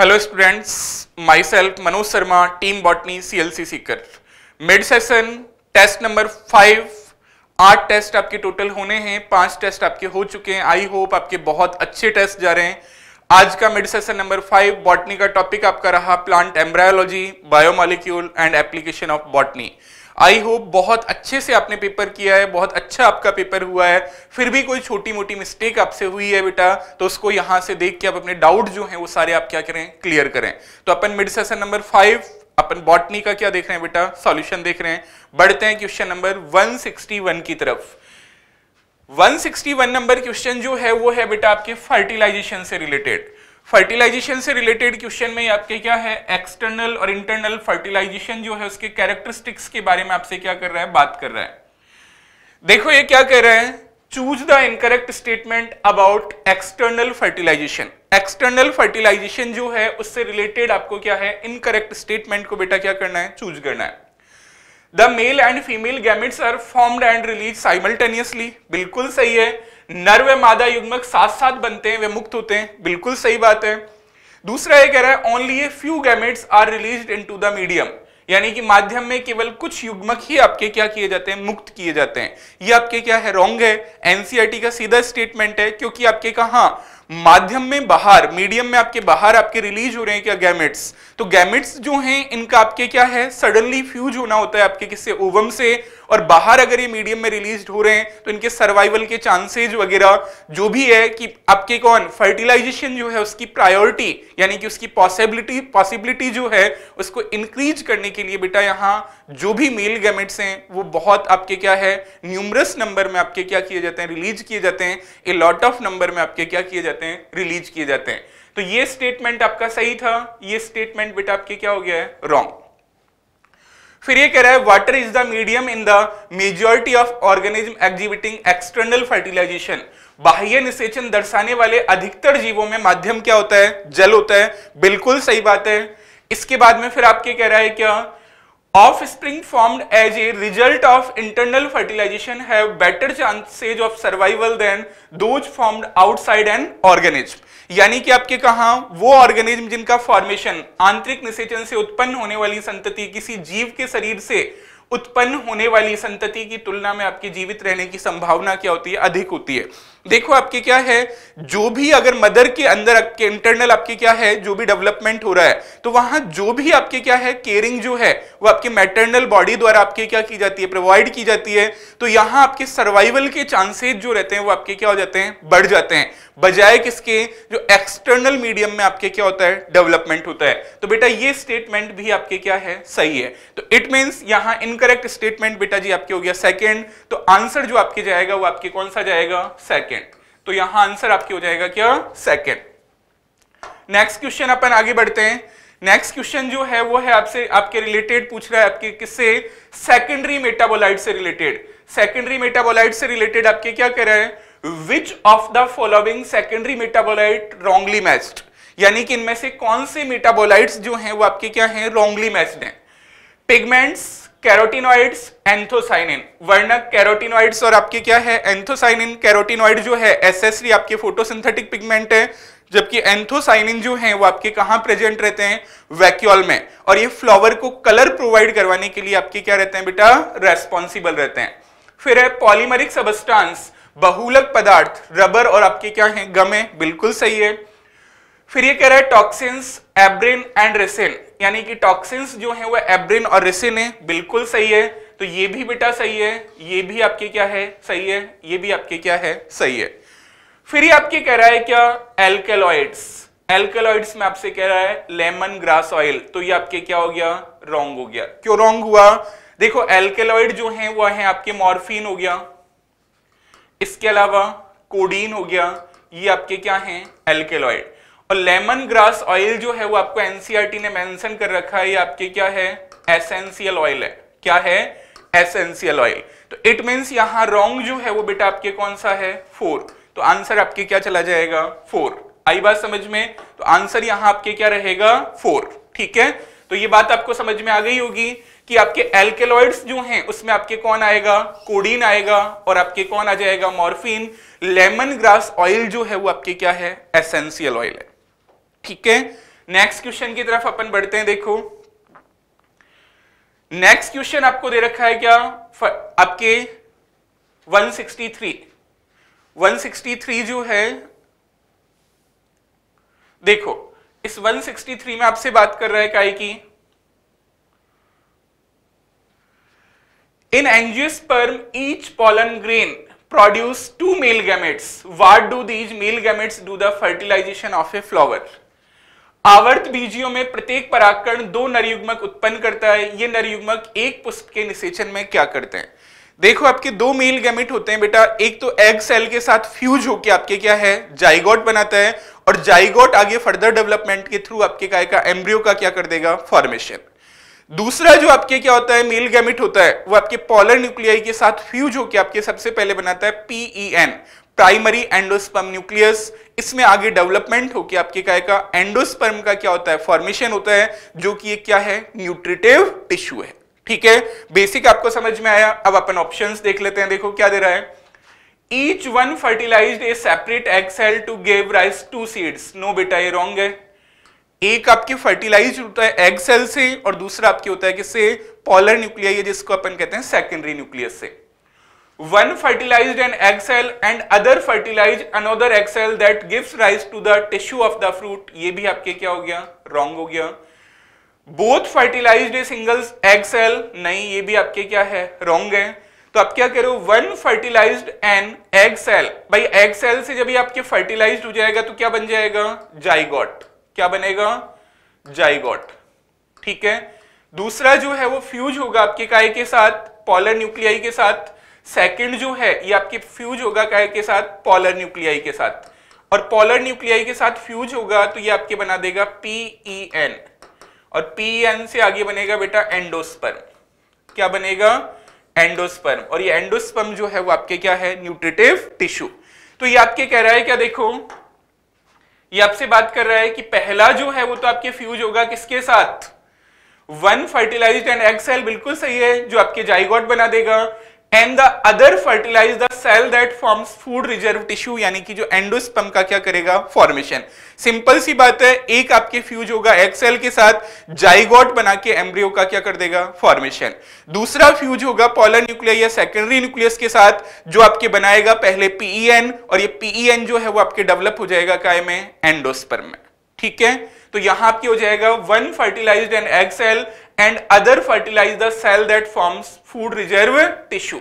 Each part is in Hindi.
Hello students myself Manoj Sharma team botany C L C Sikar mid session test number five आठ टेस्ट आपके टोटल होने हैं पांच टेस्ट आपके हो चुके हैं आई होप आपके बहुत अच्छे टेस्ट जा रहे हैं आज का mid session number five botany का टॉपिक आपका रहा plant embryology biomolecule and application of botany I hope बहुत अच्छे से आपने पेपर किया है बहुत अच्छा आपका पेपर हुआ है फिर भी कोई छोटी मोटी मिस्टेक आपसे हुई है बेटा तो उसको यहां से देख के आप अपने डाउट जो है वो सारे आप क्या करें क्लियर करें तो अपन मिड सेशन नंबर फाइव अपन बॉटनी का क्या देख रहे हैं बेटा सॉल्यूशन देख रहे हैं बढ़ते हैं क्वेश्चन नंबर 161 की तरफ 161 नंबर क्वेश्चन जो है वो है बेटा आपके फर्टिलाइजेशन से रिलेटेड फर्टिलाइजेशन से रिलेटेड क्वेश्चन में आपके क्या है एक्सटर्नल और इंटरनल फर्टिलाइजेशन जो है उसके कैरेक्टरिस्टिक्स के बारे में आपसे क्या कर रहा है बात कर रहा है देखो ये क्या कह रहा है choose the incorrect statement about external fertilisation external fertilisation जो है उससे रिलेटेड आपको क्या है इनकरेक्ट स्टेटमेंट को बेटा क्या करना है चूज करना है the male and female gametes are formed and release simultaneously बिल्कुल सही है नर व मादा युग्मक साथ साथ बनते हैं वे मुक्त होते हैं बिल्कुल सही बात है दूसरा ये कह रहा है only a few gametes are release into the medium यानी कि माध्यम में केवल कुछ युग्मक ही आपके क्या किए जाते हैं मुक्त किए जाते हैं ये आपके क्या है रॉन्ग है एनसीआरटी e का सीधा स्टेटमेंट है क्योंकि आपके कहा माध्यम में बाहर मीडियम में आपके बाहर आपके रिलीज हो रहे हैं क्या गैमेट्स तो गैमिट्स जो हैं इनका आपके क्या है सडनली फ्यूज होना होता है आपके किससे ओवम से और बाहर अगर ये मीडियम में रिलीज हो रहे हैं तो इनके सर्वाइवल के चांसेज वगैरह जो भी है कि आपके कौन फर्टिलाइजेशन जो है उसकी प्रायोरिटी यानी कि उसकी पॉसिबिलिटी पॉसिबिलिटी जो है उसको इंक्रीज करने के लिए बेटा यहाँ जो भी मेल गैमेट्स हैं वो बहुत आपके क्या है न्यूमरस नंबर में आपके क्या किए जाते हैं रिलीज किए जाते हैं ए लॉट ऑफ नंबर में आपके क्या किए जाते हैं रिलीज किए जाते हैं तो ये स्टेटमेंट आपका सही था ये स्टेटमेंट बेटा आपके क्या हो गया है रॉन्ग फिर ये कह रहा है water is the medium in the majority of organism exhibiting external fertilisation बाह्य निषेचन दर्शाने वाले अधिकतर जीवों में माध्यम क्या होता है जल होता है बिल्कुल सही बात है इसके बाद में फिर आपके कह रहा है क्या offspring formed as a result of internal fertilisation have better chances of survival than those formed outside an organism यानी कि आपके कहा वो ऑर्गेनिज्म जिनका फॉर्मेशन आंतरिक निषेचन से उत्पन्न होने वाली संतति किसी जीव के शरीर से उत्पन्न होने वाली संतति की तुलना में आपके जीवित रहने की संभावना क्या होती है अधिक होती है देखो आपके क्या है जो भी अगर मदर के अंदर आपके इंटरनल आपके क्या है जो भी डेवलपमेंट हो रहा है तो वहां जो भी आपके क्या है केयरिंग जो है वो आपके मैटरनल बॉडी द्वारा आपके क्या की जाती है प्रोवाइड की जाती है तो यहाँ आपके सर्वाइवल के चांसेज जो रहते हैं वो आपके क्या हो जाते हैं बढ़ जाते हैं बजाय किसके जो एक्सटर्नल मीडियम में आपके क्या होता है डेवलपमेंट होता है तो बेटा ये स्टेटमेंट भी आपके क्या है सही है तो इट मीन यहां इनकरेक्ट स्टेटमेंट बेटा जी आपके हो गया सेकेंड तो आंसर जो आपके जाएगा वो आपके कौन सा जाएगा सेकेंड तो यहां आंसर आपके हो जाएगा क्या सेकेंड नेक्स्ट क्वेश्चन अपन आगे बढ़ते हैं नेक्स्ट क्वेश्चन जो है वो है आपसे आपके रिलेटेड पूछ रहा है आपके किससे सेकेंडरी मेटाबोलाइट से रिलेटेड सेकेंडरी मेटाबोलाइट से रिलेटेड आपके क्या कह रहे हैं which of the following secondary metabolite wrongly matched यानी कि इनमें से कौन से मेटाबोलाइट्स जो हैं वो आपके क्या हैं रॉन्गली मैच्ड हैं पिगमेंट्स कैरोटीनॉइड्स एंथोसाइनिन वर्णक कैरोटीनॉइड्स और आपके क्या है एंथोसाइनिन कैरोटीनॉइड जो है एसेसरी आपके फोटोसिंथेटिक पिगमेंट है जबकि एंथोसाइनिन जो है वो आपके कहाँ प्रेजेंट रहते हैं वैक्यूल में और ये फ्लावर को कलर प्रोवाइड करवाने के लिए आपके क्या रहते हैं बेटा रेस्पॉन्सिबल रहते हैं फिर है पॉलीमरिक सबस्टांस बहुलक पदार्थ रबर और आपके क्या है गमे बिल्कुल सही है फिर ये कह रहा है टॉक्सिन्स एब्रिन एंड रेसिन यानी कि टॉक्सिन्स जो है वह एब्रिन और रेसिन है बिल्कुल सही है तो ये भी बेटा सही है ये भी आपके क्या है सही है ये भी आपके क्या है सही है फिर ये आपके कह रहा है क्या एल्केलॉइड्स एल्केलॉइड्स में आपसे कह रहा है लेमन ग्रास ऑयल तो ये आपके क्या हो गया रॉन्ग हो गया क्यों रॉन्ग हुआ देखो एल्केलॉइड जो है वह है आपके मॉर्फिन हो गया इसके अलावा कोडीन हो गया ये आपके क्या हैं एल्केलॉइड और लेमन ग्रास ऑयल जो है वो आपको एनसीईआरटी e ने मेंशन कर रखा है ये आपके क्या है एसेंशियल ऑयल है क्या है एसेंशियल ऑयल तो इट मींस यहां रॉन्ग जो है वो बेटा आपके कौन सा है फोर तो आंसर आपके क्या चला जाएगा फोर आई बात समझ में तो आंसर यहां आपके क्या रहेगा फोर ठीक है तो ये बात आपको समझ में आ गई होगी कि आपके एल्केलॉइड्स जो हैं उसमें आपके कौन आएगा कोडीन आएगा और आपके कौन आ जाएगा मॉर्फिन लेमन ग्रास ऑयल जो है वो आपके क्या है एसेंशियल ऑयल है ठीक है नेक्स्ट क्वेश्चन की तरफ अपन बढ़ते हैं देखो नेक्स्ट क्वेश्चन आपको दे रखा है क्या आपके 163 163 जो है देखो इस 163 में आपसे बात कर रहा है काय की In angiosperm, each pollen grain produce two male gametes. What do these male gametes do the fertilization of a flower? आवर्त बीजियों में प्रत्येक पराकरण दो नरयुग्मक उत्पन्न करता है ये नरयुग्मक एक पुष्प के निषेचन में क्या करते हैं देखो आपके दो मेल गैमेट होते हैं बेटा एक तो एग सेल के साथ फ्यूज होकर आपके क्या है जाइगोट बनाता है और जाइगोट आगे फर्दर डेवलपमेंट के थ्रू आपके काय का एम्ब्रियो का क्या कर देगा फॉर्मेशन दूसरा जो आपके क्या होता है मेल गैमिट होता है वो आपके पॉलर न्यूक्लियाई के साथ फ्यूज होकर आपके सबसे पहले बनाता है पीईएन प्राइमरी एंडोस्पर्म न्यूक्लियस इसमें आगे डेवलपमेंट होकर आपके क्या का एंडोस्पर्म का क्या होता है फॉर्मेशन होता है जो कि एक क्या है न्यूट्रिटिव टिश्यू है ठीक है बेसिक आपको समझ में आया अब अपन ऑप्शन देख लेते हैं देखो क्या दे रहा है each one fertilized a separate egg cell to give rise to seeds no beta ये wrong है एक आपके फर्टिलाइज होता है एग सेल से और दूसरा आपके होता है किससे पॉलर न्यूक्लिया ये जिसको अपन कहते हैं सेकेंडरी न्यूक्लियस से one fertilise an egg cell and other fertilise another egg cell that gives rise to the tissue of the fruit ये भी आपके क्या हो गया रॉन्ग हो गया both fertilise a single egg cell नहीं ये भी आपके क्या है रॉन्ग है तो आप क्या करो one fertilise an egg cell भाई एग सेल से जब ये आपके फर्टिलाइज हो जाएगा तो क्या बन जाएगा जाइगॉट क्या बनेगा जाइगोट ठीक है दूसरा जो है वो फ्यूज होगा आपके काय के साथ पॉलर न्यूक्लियाई के साथ सेकंड जो है ये आपके फ्यूज होगा काय के साथ पॉलर न्यूक्लियाई के साथ और पॉलर न्यूक्लियाई के साथ फ्यूज होगा तो ये आपके बना देगा पीई एन e और पीई एन e से आगे बनेगा बेटा एंडोस्पर्म क्या बनेगा एंडोस्पर्म और ये एंडोस्पर्म जो है वो आपके क्या है न्यूट्रिटिव टिश्यू तो ये आपके कह रहा है क्या देखो ये आपसे बात कर रहा है कि पहला जो है वो तो आपके फ्यूज होगा किसके साथ वन फर्टिलाइज्ड एंड एक्सेल बिल्कुल सही है जो आपके जाइगॉट बना देगा and the other fertilise the cell that forms food reserve tissue यानी कि जो एंडोस्पम का क्या करेगा फॉर्मेशन सिंपल सी बात है एक आपके फ्यूज होगा एक्सेल के साथ जाइगोट बना के एम्ब्रियो का क्या कर देगा फॉर्मेशन दूसरा फ्यूज होगा पॉलर न्यूक्लियर या सेकेंडरी न्यूक्लियस के साथ जो आपके बनाएगा पहले पीईएन e और ये पीईएन e जो है वो आपके डेवलप हो जाएगा काय में एंडोस्पर्म में ठीक है तो यहां आपके हो जाएगा one fertilised and egg cell and other fertilise the cell that forms food reserve tissue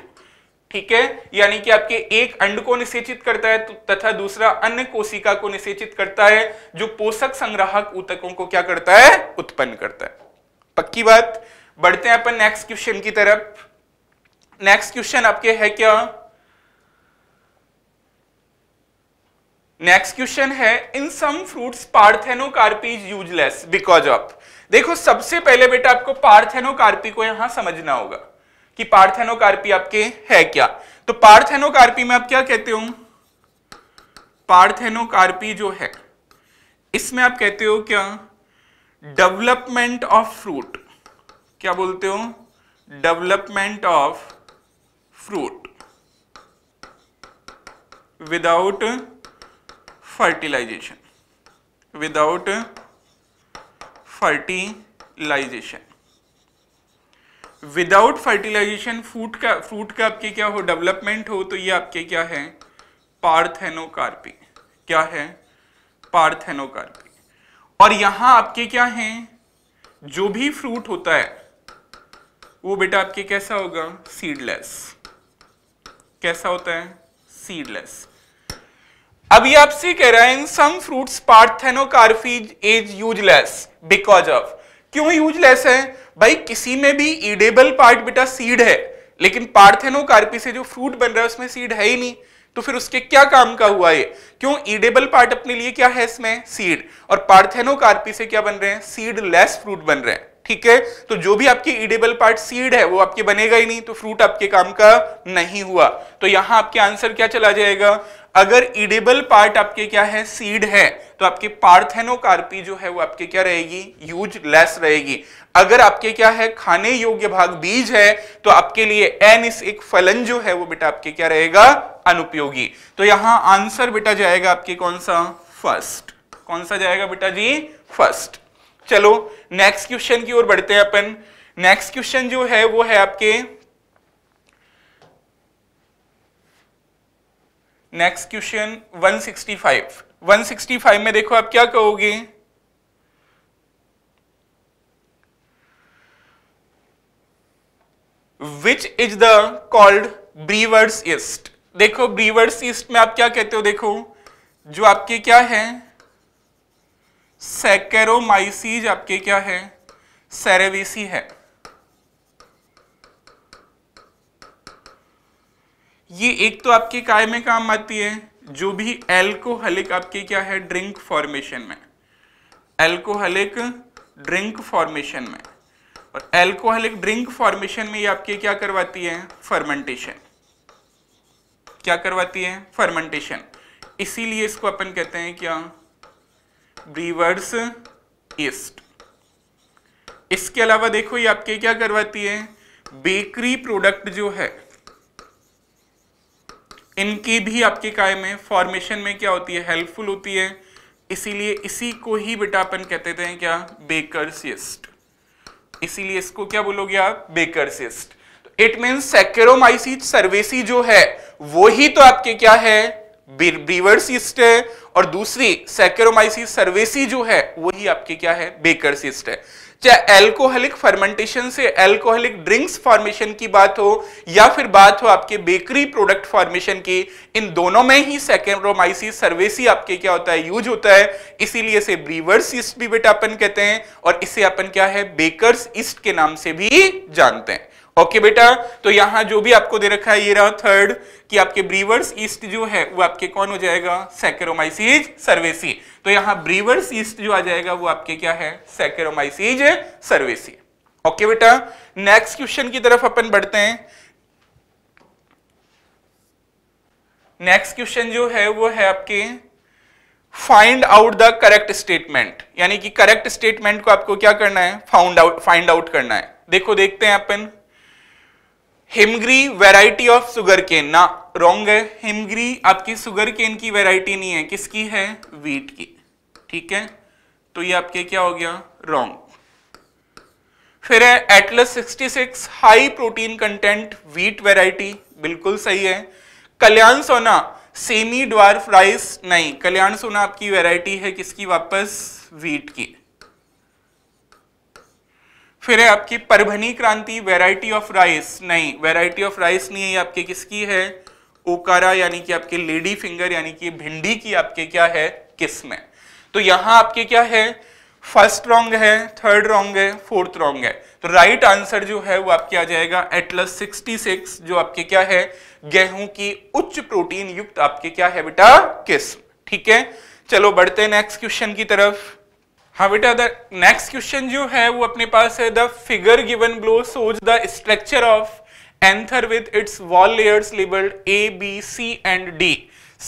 ठीक है यानी कि आपके एक अंड को निषेचित करता है तथा दूसरा अन्य कोशिका को निषेचित करता है जो पोषक संग्राहक ऊतकों को क्या करता है उत्पन्न करता है पक्की बात बढ़ते हैं अपन नेक्स्ट क्वेश्चन की तरफ नेक्स्ट क्वेश्चन आपके है क्या नेक्स्ट क्वेश्चन है in some fruits parthenocarpy is useless because of देखो सबसे पहले बेटा आपको पार्थेनोकार्पी को यहां समझना होगा कि पार्थेनोकार्पी आपके है क्या तो पार्थेनोकार्पी में आप क्या कहते हो पार्थेनोकार्पी जो है इसमें आप कहते हो क्या डेवलपमेंट ऑफ फ्रूट क्या बोलते हो development of fruit without fertilisation without fertilisation without fertilisation fruit का फ्रूट का आपके क्या हो डेवलपमेंट हो तो ये आपके क्या है पार्थेनोकार्पी क्या है पार्थेनोकार्पी और यहां आपके क्या है जो भी फ्रूट होता है वो बेटा आपके कैसा होगा सीडलेस कैसा होता है सीडलेस अभी आपसे कह रहा है in some fruits parthenocarpies is useless because of क्यों यूजलेस है भाई किसी में भी ईडेबल पार्ट बेटा सीड है लेकिन पार्थेनोकार्पी से जो फ्रूट बन रहा है उसमें सीड है ही नहीं तो फिर उसके क्या काम का हुआ ये क्यों ईडेबल पार्ट अपने लिए क्या है इसमें सीड और पार्थेनोकार्पी से क्या बन रहे हैं सीड लेस फ्रूट बन रहे हैं ठीक है तो जो भी आपके ईडेबल पार्ट सीड है वो आपके बनेगा ही नहीं तो फ्रूट आपके काम का नहीं हुआ तो यहां आपके आंसर क्या चला जाएगा अगर इडेबल पार्ट आपके क्या है सीड है तो आपके पार्थेनोकार्पी जो है वो आपके क्या रहेगी यूज लेस रहेगी अगर आपके क्या है खाने योग्य भाग बीज है तो आपके लिए एन इस एक फलन जो है वो बेटा आपके क्या रहेगा अनुपयोगी तो यहां आंसर बेटा जाएगा आपके कौन सा फर्स्ट कौन सा जाएगा बेटा जी फर्स्ट चलो नेक्स्ट क्वेश्चन की ओर बढ़ते हैं अपन नेक्स्ट क्वेश्चन जो है वो है आपके नेक्स्ट क्वेश्चन 165 165 में देखो आप क्या कहोगे which is the called brewer's yeast देखो ब्रीवर्स ईस्ट में आप क्या कहते हो देखो जो आपके क्या है सैकेरोमाइसीज आपके क्या है सेरेविसी है ये एक तो आपके काय में काम आती है जो भी एल्कोहलिक आपके क्या है ड्रिंक फॉर्मेशन में एल्कोहलिक ड्रिंक फॉर्मेशन में और एल्कोहलिक ड्रिंक फॉर्मेशन में ये आपके क्या करवाती है फर्मेंटेशन क्या करवाती है फर्मेंटेशन इसीलिए इसको अपन कहते हैं क्या ब्रीवर्स ईस्ट इसके अलावा देखो ये आपके क्या करवाती है बेकरी प्रोडक्ट जो है इनकी भी आपके काय में फॉर्मेशन में क्या होती है हेल्पफुल होती है इसीलिए इसी को ही बेटा अपन कहते थे क्या बेकर इसीलिए इसको क्या बोलोगे आप baker it mean saccharomyces cerevisiae जो है वो ही तो आपके क्या है ब्रीवर सिस्ट है और दूसरी सेकेरोमाइसिस सर्वेसी जो है वही आपके क्या है बेकर सिस्ट है चाहे एल्कोहलिक फर्मेंटेशन से एल्कोहलिक ड्रिंक्स फॉर्मेशन की बात हो या फिर बात हो आपके बेकरी प्रोडक्ट फॉर्मेशन की इन दोनों में ही सेकेंड्रोमाइसिस सर्वेसी आपके क्या होता है यूज होता है इसीलिए इसे ब्रीवर्स ईस्ट भी बेटा अपन कहते हैं और इसे अपन क्या है बेकर्स ईस्ट के नाम से भी जानते हैं ओके बेटा तो यहां जो भी आपको दे रखा है ये रहा थर्ड कि आपके ब्रीवर्स ईस्ट जो है वो आपके कौन हो जाएगा सैकेरोमाइसीज सर्वेसी तो यहां ब्रीवर्स ईस्ट जो आ जाएगा वो आपके क्या है सैकेरोमाइसीज सर्वेसी ओके बेटा नेक्स्ट क्वेश्चन की तरफ अपन बढ़ते हैं नेक्स्ट क्वेश्चन जो है वो है आपके find out the correct statement यानी कि करेक्ट स्टेटमेंट को आपको क्या करना है फाउंड आउट फाइंड आउट करना है देखो देखते हैं अपन हिमग्री वैरायटी ऑफ सुगर केन ना रॉन्ग है हिमग्री आपकी सुगर केन की वैरायटी नहीं है किसकी है वीट की ठीक है तो ये आपके क्या हो गया रॉन्ग फिर है Atlas 66 high protein content wheat variety बिल्कुल सही है कल्याण सोना सेमी ड्वार्फ राइस नहीं कल्याण सोना आपकी वैरायटी है किसकी वापस वीट की फिर है आपकी Parbhani Kranti variety of rice नहीं वैरायटी ऑफ राइस नहीं है ये आपके किसकी है ओकारा यानी कि आपके लेडी फिंगर यानी कि भिंडी की आपके क्या है किस्म है तो यहां आपके क्या है फर्स्ट रॉन्ग है थर्ड रॉन्ग है फोर्थ रॉन्ग है तो राइट आंसर जो है वो आपके आ जाएगा एटलस 66 जो आपके क्या है गेहूं की उच्च प्रोटीन युक्त आपके क्या है बेटा किस्म ठीक है चलो बढ़ते हैं नेक्स्ट क्वेश्चन की तरफ हाँ बेटा द नेक्स्ट क्वेश्चन जो है वो अपने पास है the figure given below shows the structure of anther with its wall layers labelled A B C and D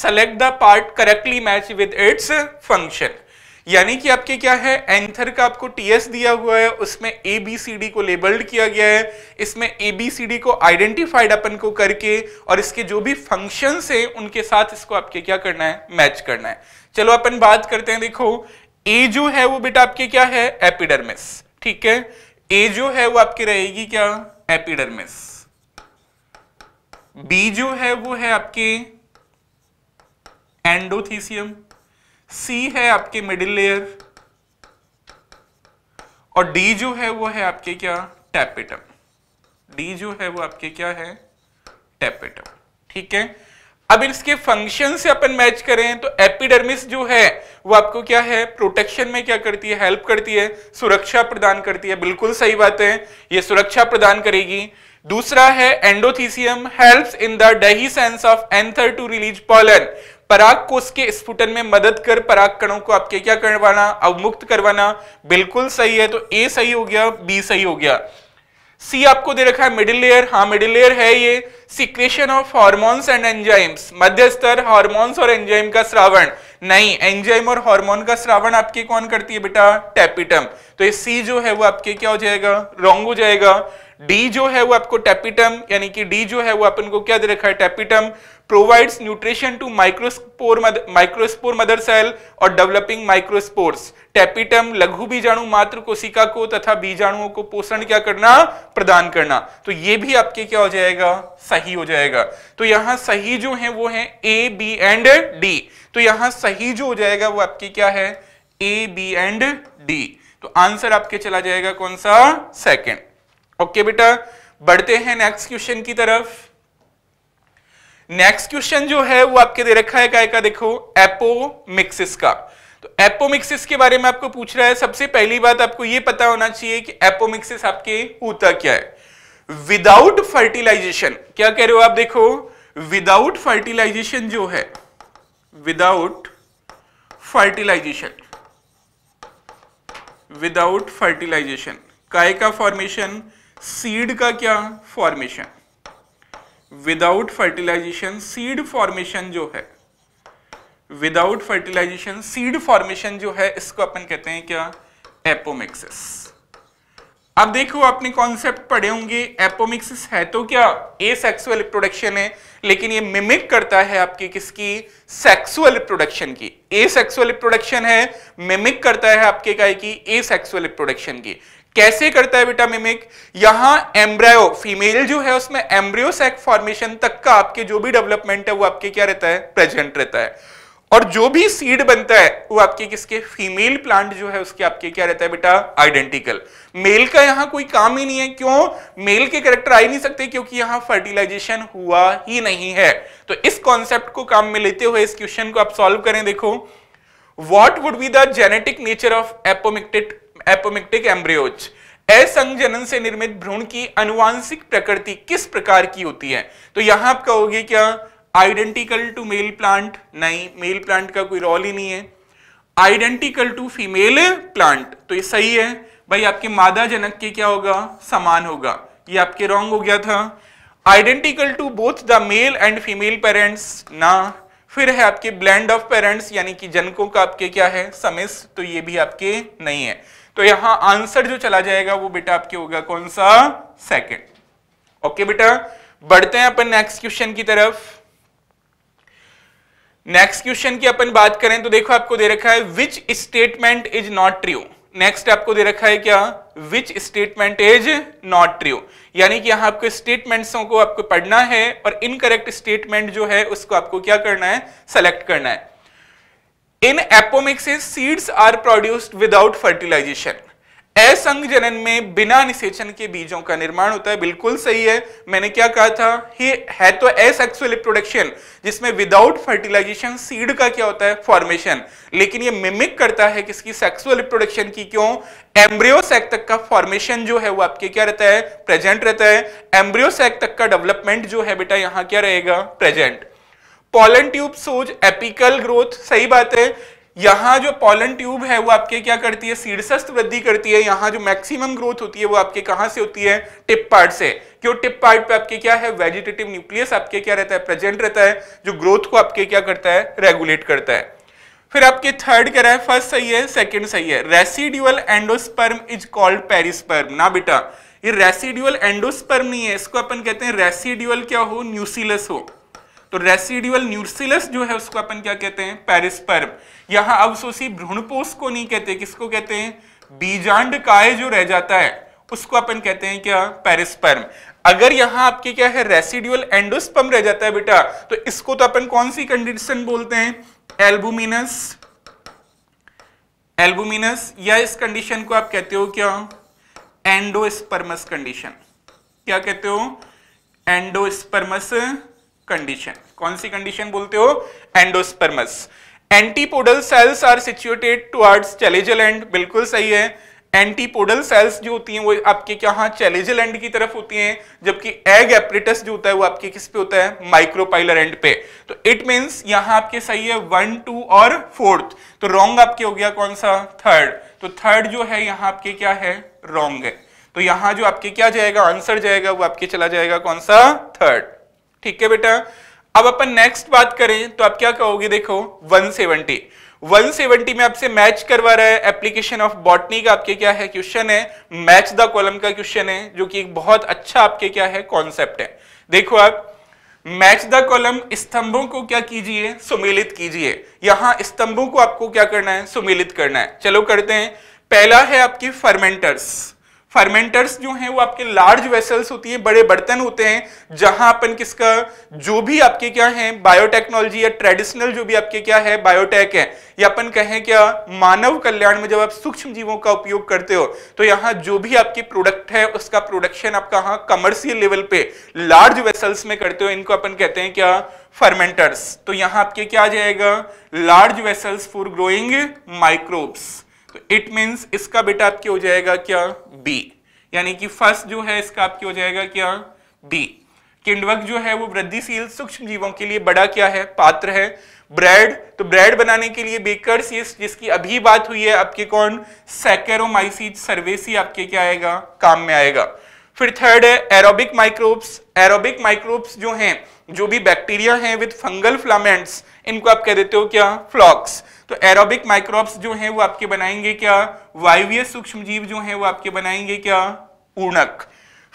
select the part correctly match with its function यानी कि आपके क्या है एंथर का आपको टीएस दिया हुआ है उसमें ए बी सी डी को लेबल्ड किया गया है इसमें ए बी सी डी को आइडेंटिफाइड अपन को करके और इसके जो भी फंक्शन है उनके साथ इसको आपके क्या करना है मैच करना है चलो अपन बात करते हैं देखो ए जो है वो बेटा आपके क्या है एपिडर्मिस ठीक है ए जो है वो आपकी रहेगी क्या एपिडर्मिस बी जो है वो है आपके एंडोथीसियम सी है आपके मिडिल लेयर और डी जो है वो है आपके क्या टैपेटम डी जो है वो आपके क्या है टैपेटम ठीक है अब इसके फंक्शन से अपन मैच करें तो एपिडर्मिस जो है वो आपको क्या है प्रोटेक्शन में क्या करती है हेल्प करती है सुरक्षा प्रदान करती है बिल्कुल सही बात है ये सुरक्षा प्रदान करेगी दूसरा है endothecium helps in the dehiscence of anther to release pollen पराग कोष के स्फुटन में मदद कर पराग कणों को आपके क्या करवाना अवमुक्त करवाना बिल्कुल सही है तो ए सही हो गया बी सही हो गया सी आपको दे रखा है मिडिल लेयर हाँ मिडिल लेयर है ये secretion of hormones and enzymes मध्य स्तर हॉर्मोन्स और एंजाइम का श्रावण नहीं एंजाइम और हार्मोन का श्रावण आपके कौन करती है बेटा टेपिटम तो ये सी जो है वो आपके क्या हो जाएगा रॉन्ग हो जाएगा डी जो है वो आपको टेपिटम यानी कि डी जो है वो अपन को क्या दे रखा है tapetum provides nutrition to microspore mother, microspore mother cell और developing microspores. टेपिटम लघु बीजाणु मात्र कोशिका को तथा बीजाणुओं को पोषण क्या करना प्रदान करना तो ये भी आपके क्या हो जाएगा सही हो जाएगा तो यहां सही जो है वो है ए बी एंड डी तो यहां सही जो हो जाएगा वो आपके क्या है ए बी एंड डी तो आंसर आपके चला जाएगा कौन सा सेकेंड ओके बेटा बढ़ते हैं नेक्स्ट क्वेश्चन की तरफ नेक्स्ट क्वेश्चन जो है वो आपके दे रखा है काय का देखो एपोमिक्सिस का तो एपोमिक्सिस के बारे में आपको पूछ रहा है सबसे पहली बात आपको ये पता होना चाहिए कि एपोमिक्सिस आपके होता क्या है विदाउट फर्टिलाइजेशन क्या कह रहे हो आप देखो विदाउट फर्टिलाइजेशन जो है विदाउट फर्टिलाइजेशन विदाउट फर्टिलाइजेशन काय का फॉर्मेशन सीड का क्या formation without fertilization seed formation जो है विदाउट फर्टिलाइजेशन सीड फॉर्मेशन जो है इसको अपन कहते हैं क्या एपोमिक्सिस अब देखो आपने कॉन्सेप्ट पढ़े होंगे एपोमिक्सिस है तो क्या ए सेक्सुअल प्रोडक्शन है लेकिन ये मिमिक करता है आपके किसकी सेक्सुअल प्रोडक्शन की ए सेक्सुअल प्रोडक्शन है मिमिक करता है आपके काय की ए सेक्सुअल प्रोडक्शन की कैसे करता है बेटा मिमिक यहां एम्ब्रायो फीमेल जो है उसमें एम्ब्रियो सेक फॉर्मेशन तक का आपके जो भी डेवलपमेंट है वो आपके क्या रहता है प्रेजेंट रहता है और जो भी सीड बनता है वो आपके किसके फीमेल प्लांट जो है उसके आपके क्या रहता है बेटा आइडेंटिकल मेल का यहां कोई काम ही नहीं है क्यों मेल के करेक्टर आ ही नहीं सकते क्योंकि यहां फर्टिलाइजेशन हुआ ही नहीं है तो इस कॉन्सेप्ट को काम में लेते हुए इस क्वेश्चन को आप सॉल्व करें देखो what would be the genetic nature of apomicted apomictic embryos असंजनन से निर्मित भ्रूण की अनुवांशिक प्रकृति किस प्रकार की होती है तो यहां आप कहोगे क्या आइडेंटिकल टू मेल प्लांट नहीं मेल प्लांट का कोई रोल ही नहीं है आइडेंटिकल टू फीमेल प्लांट तो ये सही है भाई आपके मादा जनक के क्या होगा समान होगा ये आपके रॉन्ग हो गया था identical to both the male and female parents ना फिर है आपके ब्लेंड ऑफ पेरेंट्स यानी कि जनकों का आपके क्या है समिस तो ये भी आपके नहीं है तो यहां आंसर जो चला जाएगा वो बेटा आपके होगा कौन सा सेकेंड ओके बेटा बढ़ते हैं अपन नेक्स्ट क्वेश्चन की तरफ नेक्स्ट क्वेश्चन की अपन बात करें तो देखो आपको दे रखा है which statement is not true next आपको दे रखा है क्या which statement is not true यानी कि यहां आपको स्टेटमेंट्सों को आपको पढ़ना है और इनकरेक्ट स्टेटमेंट जो है उसको आपको क्या करना है सेलेक्ट करना है in apomixis seeds are produced without fertilization असंग जनन में बिना निषेचन के बीजों का निर्माण होता है बिल्कुल सही है मैंने क्या कहा था ये है तो एसेक्सुअल रिप्रोडक्शन जिसमें विदाउट फर्टिलाइजेशन सीड का क्या होता है फॉर्मेशन लेकिन ये मिमिक करता है किसकी सेक्सुअल रिप्रोडक्शन की क्यों एम्ब्रियोसेक तक का फॉर्मेशन जो है वो आपके क्या रहता है प्रेजेंट रहता है एम्ब्रियोसेक तक का डेवलपमेंट जो है बेटा यहां क्या रहेगा present pollen tube shows apical growth सही बात है यहाँ जो पॉलन ट्यूब है वो आपके क्या करती है शीर्षस्थ वृद्धि करती है यहां जो मैक्सिमम ग्रोथ होती है वो आपके कहां से होती है टिप पार्ट से क्यों टिप पार्ट पे आपके क्या है वेजिटेटिव न्यूक्लियस आपके क्या रहता है प्रेजेंट रहता है जो ग्रोथ को आपके क्या करता है रेगुलेट करता है फिर आपके थर्ड कह रहा है फर्स्ट सही है सेकंड सही है residual endosperm is called perisperm ना बेटा ये रेसिड्यूअल एंडोस्पर्म नहीं है इसको अपन कहते हैं रेसिड्यूअल क्या हो न्यूसिलस हो तो रेसिडुअल न्यूसिलस जो है उसको अपन क्या कहते हैं पेरिस्पर्म यहां अवशोषी भ्रूणपोष को नहीं कहते किसको कहते हैं बीजांड काय जो रह जाता है उसको अपन कहते हैं क्या पेरिस्पर्म अगर यहां आपके क्या है रेसिडुअल एंडोस्पर्म रह जाता है बेटा तो इसको तो अपन कौन सी कंडीशन बोलते हैं एल्बुमिनस एल्बुमिनस या इस कंडीशन को आप कहते हो क्या एंडोस्पर्मस कंडीशन क्या कहते हो एंडोस्पर्मस कंडीशन कौन सी कंडीशन बोलते हो endosperms antipodal cells are situated towards chalazal end बिल्कुल सही है एंटीपोडल सेल्स जो होती हैं वो आपके यहाँ चैलेजल एंड की तरफ होती हैं जबकि एग एप्रेटस जो होता है वो आपके किस पे होता है माइक्रोपाइलर एंड पे तो इट मींस यहां आपके सही है वन टू और फोर्थ तो रॉन्ग आपके हो गया कौन सा थर्ड तो थर्ड जो है यहां आपके क्या है रॉन्ग है तो यहां जो आपके क्या जाएगा आंसर जाएगा वो आपके चला जाएगा कौन सा थर्ड ठीक है बेटा अब अपन नेक्स्ट बात करें तो आप क्या कहोगे देखो 170 170 में आपसे मैच करवा रहा है एप्लीकेशन ऑफ बॉटनी का आपके क्या है क्वेश्चन है मैच द कॉलम का क्वेश्चन है जो कि एक बहुत अच्छा आपके क्या है कॉन्सेप्ट है देखो आप मैच द कॉलम स्तंभों को क्या कीजिए सुमेलित कीजिए यहां स्तंभों को आपको क्या करना है सुमेलित करना है चलो करते हैं पहला है आपकी फर्मेंटर्स फर्मेंटर्स जो हैं वो आपके लार्ज वेसल्स होती हैं बड़े बर्तन होते हैं जहां अपन किसका जो भी आपके क्या है बायोटेक्नोलॉजी या ट्रेडिशनल जो भी आपके क्या है बायोटेक है या अपन कहें क्या मानव कल्याण में जब आप सूक्ष्म जीवों का उपयोग करते हो तो यहाँ जो भी आपके प्रोडक्ट है उसका प्रोडक्शन आप कहा कमर्शियल लेवल पे लार्ज वेसल्स में करते हो इनको अपन कहते हैं क्या फर्मेंटर्स तो यहाँ आपके क्या आ जाएगा large vessels for growing microbes तो इट मीन्स इसका बेटा आपके हो जाएगा क्या बी यानी कि फर्स्ट जो है इसका आपके हो जाएगा क्या बी किंडवक जो है वो वृद्धिशील सूक्ष्म जीवों के लिए बड़ा क्या है पात्र है ब्रेड तो ब्रेड बनाने के लिए बेकर्स ये जिसकी अभी बात हुई है आपके कौन सैकेरोमाइसिट सर्वेसी आपके क्या आएगा काम में आएगा फिर थर्ड है एरोबिक माइक्रोब्स एरोबिक माइक्रोब्स जो हैं जो भी बैक्टीरिया हैं विद फंगल फ्लामेंट्स इनको आप कह देते हो क्या फ्लॉक्स तो एरोबिक माइक्रोब्स जो हैं वो आपके बनाएंगे क्या वायवीय सूक्ष्म जीव जो हैं वो आपके बनाएंगे क्या ऊणक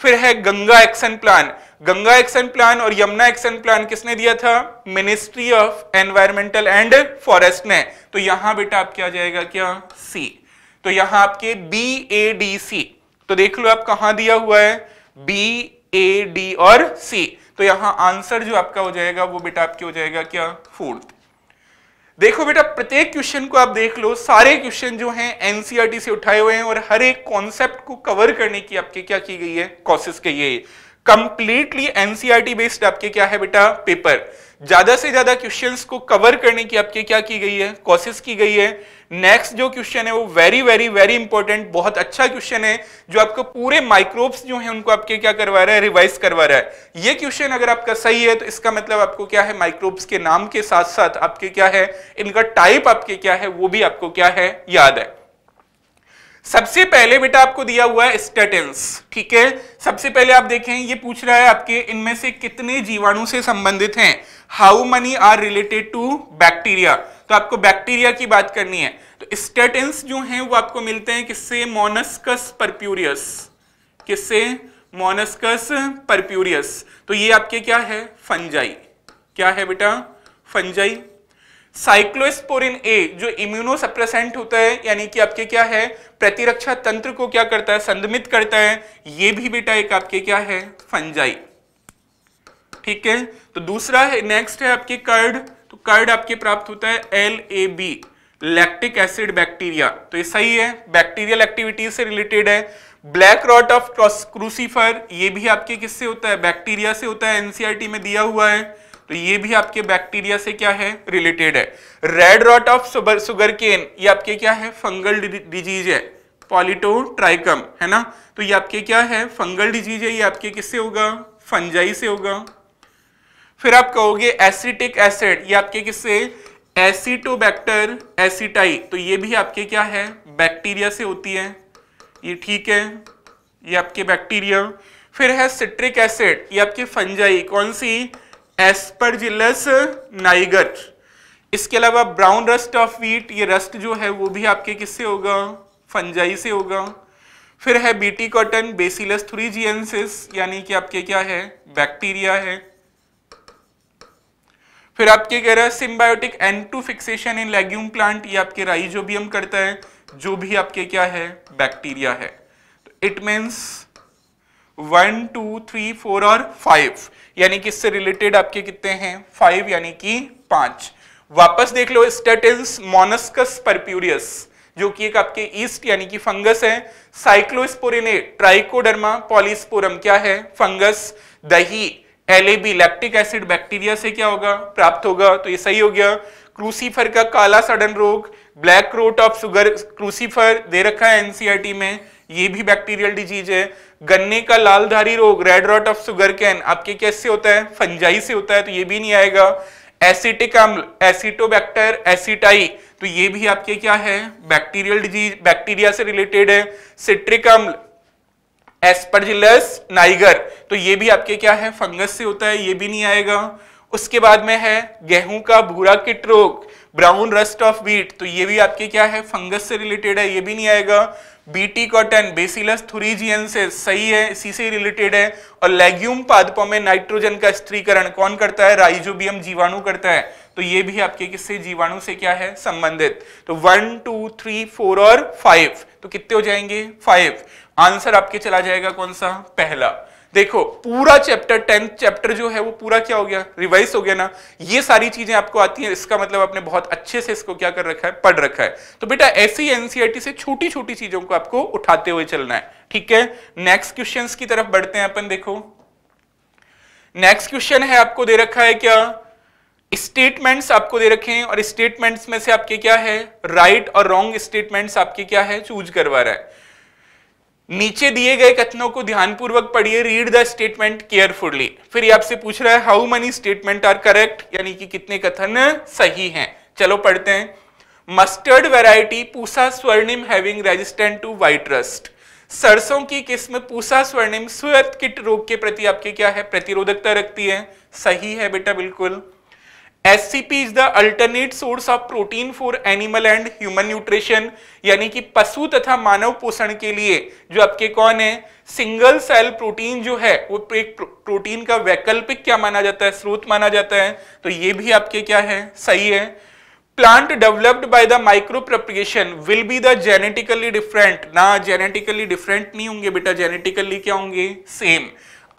फिर है Ganga action plan Ganga action plan और यमुना एक्शन प्लान किसने दिया था ministry of environmental and forest ने तो यहां बेटा आपके आ जाएगा क्या सी तो यहां आपके बी ए डी सी तो देख लो आप कहा दिया हुआ है बी ए डी और सी तो यहां आंसर जो आपका हो जाएगा वो बेटा आपके हो जाएगा क्या फोर्थ देखो बेटा प्रत्येक क्वेश्चन को आप देख लो सारे क्वेश्चन जो हैं एनसीआरटी e से उठाए हुए हैं और हर एक कॉन्सेप्ट को कवर करने की आपके क्या की गई है कोशिश की गई है कंप्लीटली एनसीआरटी बेस्ड आपके क्या है बेटा पेपर ज्यादा से ज्यादा क्वेश्चंस को कवर करने की आपके क्या की गई है कोशिश की गई है नेक्स्ट जो क्वेश्चन है वो वेरी वेरी वेरी इंपॉर्टेंट बहुत अच्छा क्वेश्चन है जो आपको पूरे माइक्रोब्स जो है उनको आपके क्या करवा रहा है रिवाइज करवा रहा है ये क्वेश्चन अगर आपका सही है तो इसका मतलब आपको क्या है माइक्रोब्स के नाम के साथ साथ आपके क्या है इनका टाइप आपके क्या है वो भी आपको क्या है याद है सबसे पहले बेटा आपको दिया हुआ है स्टेटेंस ठीक है सबसे पहले आप देखें ये पूछ रहा है आपके इनमें से कितने जीवाणु से संबंधित हैं how many are related to bacteria तो आपको बैक्टीरिया की बात करनी है तो स्टेटेंस जो हैं वो आपको मिलते हैं किससे मोनस्कस परप्यूरियस किससे मोनस्कस परप्यूरियस तो ये आपके क्या है फंजाई क्या है बेटा फंजाई साइक्लोस्पोरिन ए जो इम्यूनो सप्रेसेंट होता है यानी कि आपके क्या है प्रतिरक्षा तंत्र को क्या करता है संदमित करता है ये भी बेटा एक आपके क्या है फंजाई ठीक है तो दूसरा है नेक्स्ट है आपके कर्ड तो कर्ड आपके प्राप्त होता है L A B lactic acid bacteria तो ये सही है बैक्टीरियल एक्टिविटीज से रिलेटेड है ब्लैक रॉट ऑफ क्रूसीफर ये भी आपके किससे होता है बैक्टीरिया से होता है एनसीआरटी e में दिया हुआ है तो ये भी आपके बैक्टीरिया से क्या है रिलेटेड है red rot of sugarcane ये आपके क्या है फंगल डिजीज है पॉलिटोट्राइकम है ना तो ये आपके क्या है फंगल डिजीज है ये आपके किससे होगा फंजाई से होगा फिर आप कहोगे एसिटिक एसिड ये आपके किससे एसिटोबैक्टर एसिटाई तो ये भी आपके क्या है बैक्टीरिया से होती है ये ठीक है ये आपके बैक्टीरिया फिर है सिट्रिक एसिड ये आपके फंजाई कौन सी एस्परजिलस नाइगर इसके अलावा ब्राउन रस्ट ऑफ वीट ये रस्ट जो है वो भी आपके किससे होगा फंजाई से होगा फिर है बीटी कॉटन बेसिलस थ्रीजियंसिस यानी कि आपके क्या है बैक्टीरिया है फिर आपके कह रहा है symbiotic N two fixation in legume plant ये आपके राई जो भी हम करता है जो भी आपके क्या है बैक्टीरिया है it means one two three four और फाइव यानी कि इससे रिलेटेड आपके कितने हैं फाइव यानी कि पांच वापस देख लो स्टेट मोनस्कस परप्यूरियस जो कि एक आपके ईस्ट यानी कि फंगस है साइक्लोस्पोरिने ट्राइकोडर्मा पॉलिस्पोरम क्या है फंगस दही एलेबी लैक्टिक एसिड बैक्टीरिया से क्या होगा प्राप्त होगा तो ये सही हो गया क्रूसीफर का काला सडन रोग black rot of sugar crucifer दे रखा है एनसीआरटी में ये भी बैक्टीरियल डिजीज है गन्ने का लालधारी रोग red rot of sugarcane आपके कैसे होता है फंजाई से होता है तो ये भी नहीं आएगा एसिटिक अम्ल एसिटोबैक्टर एसिटाई तो ये भी आपके क्या है बैक्टीरियल डिजीज बैक्टीरिया से रिलेटेड है सिट्रिक अम्ल एस्परजिलस नाइगर तो ये भी आपके क्या है फंगस से होता है ये भी नहीं आएगा उसके बाद में है गेहूं का भूरा किट रोग ब्राउन रस्ट ऑफ वीट तो ये भी आपके क्या है फंगस से रिलेटेड है ये भी नहीं आएगा बीटी कॉटन बेसिलस से सही है इसी से रिलेटेड है और लेग्यूम पादपों में नाइट्रोजन का स्त्रीकरण कौन करता है राइजोबियम जीवाणु करता है तो ये भी आपके किससे जीवाणु से क्या है संबंधित तो वन टू थ्री फोर और फाइव तो कितने हो जाएंगे फाइव आंसर आपके चला जाएगा कौन सा पहला देखो पूरा चैप्टर टेंथ चैप्टर जो है वो पूरा क्या हो गया रिवाइज हो गया ना ये सारी चीजें आपको आती हैं इसका मतलब आपने बहुत अच्छे से इसको क्या कर रखा है पढ़ रखा है तो बेटा ऐसे ही e से छोटी छोटी चीजों को आपको उठाते हुए चलना है ठीक है नेक्स्ट क्वेश्चन की तरफ बढ़ते हैं अपन देखो नेक्स्ट क्वेश्चन है आपको दे रखा है क्या स्टेटमेंट्स आपको दे रखे हैं और स्टेटमेंट्स में से आपके क्या है राइट right और रॉन्ग स्टेटमेंट्स आपके क्या है चूज करवा रहा है नीचे दिए गए कथनों को ध्यानपूर्वक पढ़िए रीड द स्टेटमेंट केयरफुली फिर ये आपसे पूछ रहा है how many statement are correct यानी कि कितने कथन सही हैं चलो पढ़ते हैं mustard variety Pusa Swarnim having resistant to white rust सरसों की किस्म पूसा स्वर्णिम स्वर्थ किट रोग के प्रति आपके क्या है प्रतिरोधकता रखती है सही है बेटा बिल्कुल SCP is the alternate source of protein for animal and human nutrition, यानी कि पशु तथा मानव पोषण के लिए जो आपके कौन है सिंगल सेल प्रोटीन जो है वो एक प्रोटीन का वैकल्पिक क्या माना जाता है स्रोत माना जाता है तो ये भी आपके क्या है सही है plant developed by the micropropagation will be the genetically different ना जेनेटिकली डिफरेंट नहीं होंगे बेटा जेनेटिकली क्या होंगे सेम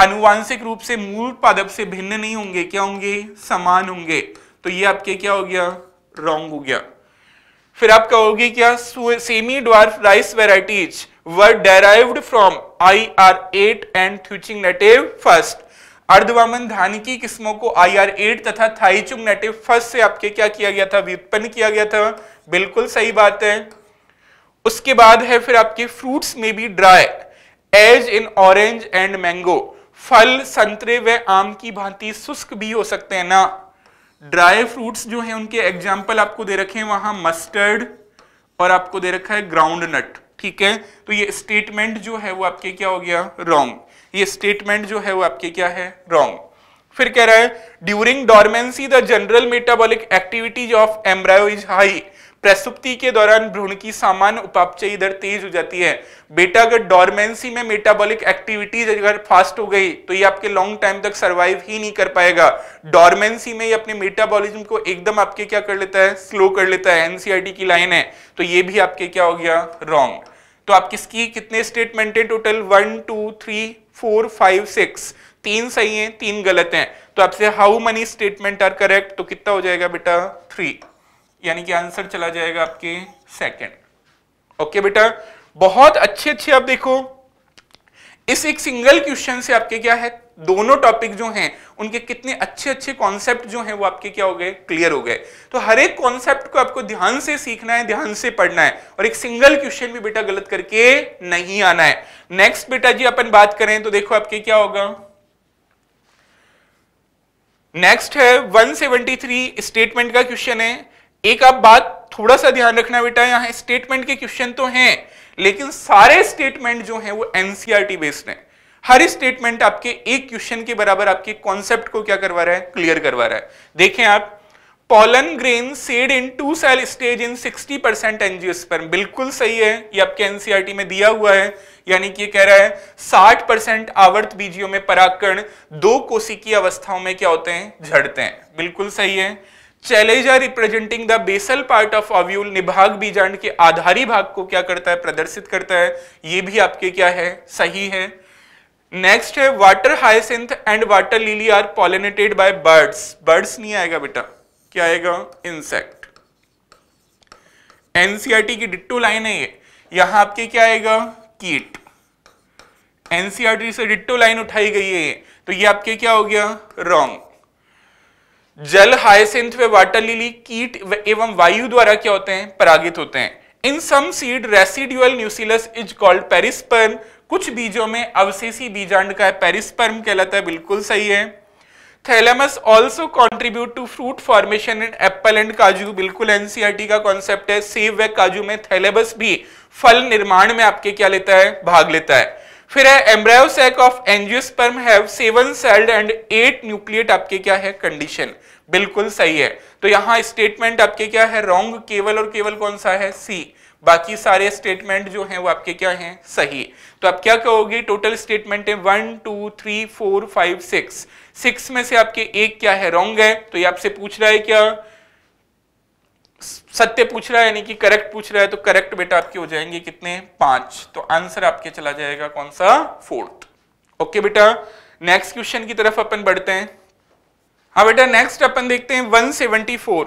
अनुवांशिक रूप से मूल पादप से भिन्न नहीं होंगे क्या होंगे समान होंगे तो ये आपके क्या हो गया रॉन्ग हो गया फिर आप कहोगे क्या semi dwarf rice varieties were derived from I R eight and Taichung native first अर्धवामन धान की किस्मों को आई आर एट तथा थाईचुंग नेटिव फर्स्ट से आपके क्या किया गया था व्युत्पन्न किया गया था बिल्कुल सही बात है उसके बाद है फिर आपके फ्रूट्स में भी dry as in orange and mango फल संतरे व आम की भांति शुष्क भी हो सकते हैं ना ड्राई फ्रूट्स जो हैं उनके एग्जाम्पल आपको दे रखे हैं वहां मस्टर्ड और आपको दे रखा है ग्राउंड नट ठीक है तो ये स्टेटमेंट जो है वो आपके क्या हो गया रॉन्ग ये स्टेटमेंट जो है वो आपके क्या है रॉन्ग फिर कह रहा है during dormancy the general metabolic activities of embryo is high प्रसुप्ति के दौरान भ्रूण की सामान्य उपापचयी दर तेज हो जाती है बेटा अगर डॉर्मेंसी में मेटाबॉलिक एक्टिविटीज अगर फास्ट हो गई तो ये आपके लॉन्ग टाइम तक सरवाइव ही नहीं कर पाएगा डॉर्मेंसी में ये अपने मेटाबॉलिज्म को एकदम आपके क्या कर लेता है स्लो कर लेता है एनसीआरटी e की लाइन है तो ये भी आपके क्या हो गया रॉन्ग तो आप किसकी कितने स्टेटमेंट है total one two three four five six तीन सही है तीन गलत है तो आपसे how many statement are correct तो कितना हो जाएगा बेटा थ्री यानी कि आंसर चला जाएगा आपके सेकंड ओके बेटा बहुत अच्छे अच्छे आप देखो इस एक सिंगल क्वेश्चन से आपके क्या है दोनों टॉपिक जो हैं उनके कितने अच्छे अच्छे कॉन्सेप्ट जो हैं वो आपके क्या हो गए क्लियर हो गए तो हर एक कॉन्सेप्ट को आपको ध्यान से सीखना है ध्यान से पढ़ना है और एक सिंगल क्वेश्चन भी बेटा गलत करके नहीं आना है नेक्स्ट बेटा जी अपन बात करें तो देखो आपके क्या होगा नेक्स्ट है 173 स्टेटमेंट का क्वेश्चन है एक आप बात थोड़ा सा ध्यान रखना बेटा यहाँ स्टेटमेंट के क्वेश्चन तो हैं लेकिन सारे स्टेटमेंट जो हैं वो एनसीईआरटी बेस्ड e हैं हर स्टेटमेंट आपके एक क्वेश्चन के बराबर आपके कॉन्सेप्ट को क्या करवा रहा है क्लियर करवा रहा है देखें आप pollen grain shed in two cell stage in 60 percent angiosperm बिल्कुल सही है ये आपके एनसीईआरटी e में दिया हुआ है यानी कि ये कह रहा है 60 परसेंट आवर्त बीजियों में पराकरण दो कोशिकीय अवस्थाओं में क्या होते हैं झड़ते हैं बिल्कुल सही है are representing the basal part of ovule निभाग बीजांड के आधारी भाग को क्या करता है प्रदर्शित करता है ये भी आपके क्या है सही है नेक्स्ट है water hyacinth and water lily are pollinated by birds birds नहीं आएगा बेटा क्या आएगा इंसेक्ट एनसीआरटी की डिट्टू लाइन है ये यहां आपके क्या आएगा कीट एनसीआरटी से डिट्टू लाइन उठाई गई है ये तो ये आपके क्या हो गया रॉन्ग जल हाइसिंथ वे वाटर लिली कीट एवं वायु द्वारा क्या होते हैं परागित होते हैं in some seed residual nucellus is called perisperm कुछ बीजों में अवशेषी बीजांड का है पेरिस्पर्म कहलाता है बिल्कुल सही है thalamus also contribute to fruit formation in apple and kaju बिल्कुल एनसीआरटी e का कॉन्सेप्ट है सेब व काजू में थैलेमस भी फल निर्माण में आपके क्या लेता है भाग लेता है फिर है embryo sac of angiosperm have seven celled and eight nucleate आपके क्या है कंडीशन बिल्कुल सही है तो यहां स्टेटमेंट आपके क्या है रॉन्ग केवल और केवल कौन सा है सी बाकी सारे स्टेटमेंट जो हैं वो आपके क्या हैं सही तो आप क्या कहोगे टोटल स्टेटमेंट है one two three four five six six में से आपके एक क्या है रॉन्ग है तो ये आपसे पूछ रहा है क्या सत्य पूछ रहा है यानी कि करेक्ट पूछ रहा है तो करेक्ट बेटा आपके हो जाएंगे कितने पांच तो आंसर आपके चला जाएगा कौन सा फोर्थ ओके बेटा नेक्स्ट क्वेश्चन की तरफ अपन बढ़ते हैं हाँ बेटा नेक्स्ट अपन देखते हैं 174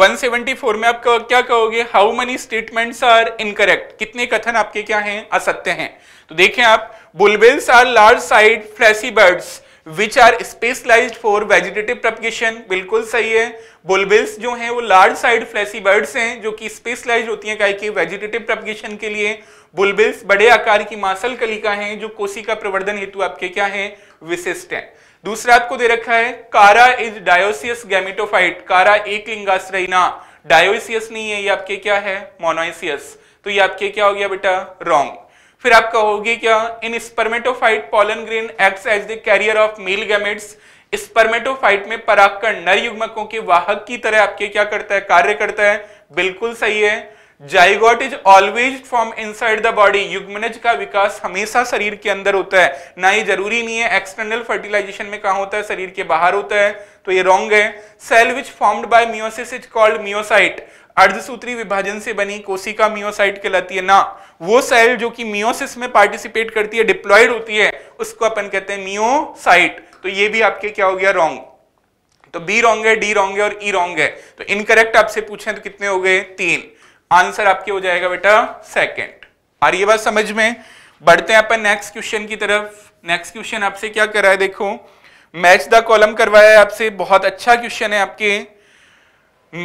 174 में आप क्या कहोगे how many statements are incorrect कितने कथन आपके क्या हैं असत्य हैं तो देखें आप bulbils are large side fleshy buds which are specialise for vegetative propagation बिल्कुल सही है बुलबिल्स जो हैं वो लार्ज साइड फ्लैसी बर्ड्स हैं जो कि स्पेशलाइज होती हैं गाय के वेजिटेटिव प्रपगेशन के लिए बुलबिल्स बड़े आकार की मासल कलिका हैं जो का प्रवर्धन हेतु आपके क्या हैं विशिष्ट हैं दूसरा आपको दे रखा है कारा इज डायोसियस गैमिटोफाइट कारा एक लिंगाश्रयना डायोसियस नहीं है ये आपके क्या है मोनोसियस तो ये आपके क्या हो गया बेटा रॉन्ग फिर आप कहोगे क्या in spermatophyte pollen grain act as the carrier of male gametes spermatophyte में परागकण नर युग्मकों के वाहक की तरह आपके क्या करता है कार्य करता है बिल्कुल सही है zygote is always from inside the body युग्मनज का विकास हमेशा शरीर के अंदर होता है ना ये जरूरी नहीं है एक्सटर्नल फर्टिलाइजेशन में कहा होता है शरीर के बाहर होता है तो ये रॉन्ग है cell which formed by meiosis is called meiocyte अर्धसूत्री विभाजन से बनी कोशिका मियोसाइट कहलाती है ना वो सेल जो कि मियोसिस में पार्टिसिपेट करती है डिप्लॉयड होती है उसको अपन कहते हैं मियोसाइट तो ये भी आपके क्या हो गया रॉन्ग तो बी रॉन्ग है डी रॉन्ग है और ई e रॉन्ग है तो इनकरेक्ट आपसे पूछे तो कितने हो गए तीन आंसर आपके हो जाएगा बेटा सेकंड और ये बात समझ में बढ़ते हैं अपन नेक्स्ट क्वेश्चन की तरफ नेक्स्ट क्वेश्चन आपसे क्या करा है देखो मैच द कॉलम करवाया है आपसे बहुत अच्छा क्वेश्चन है आपके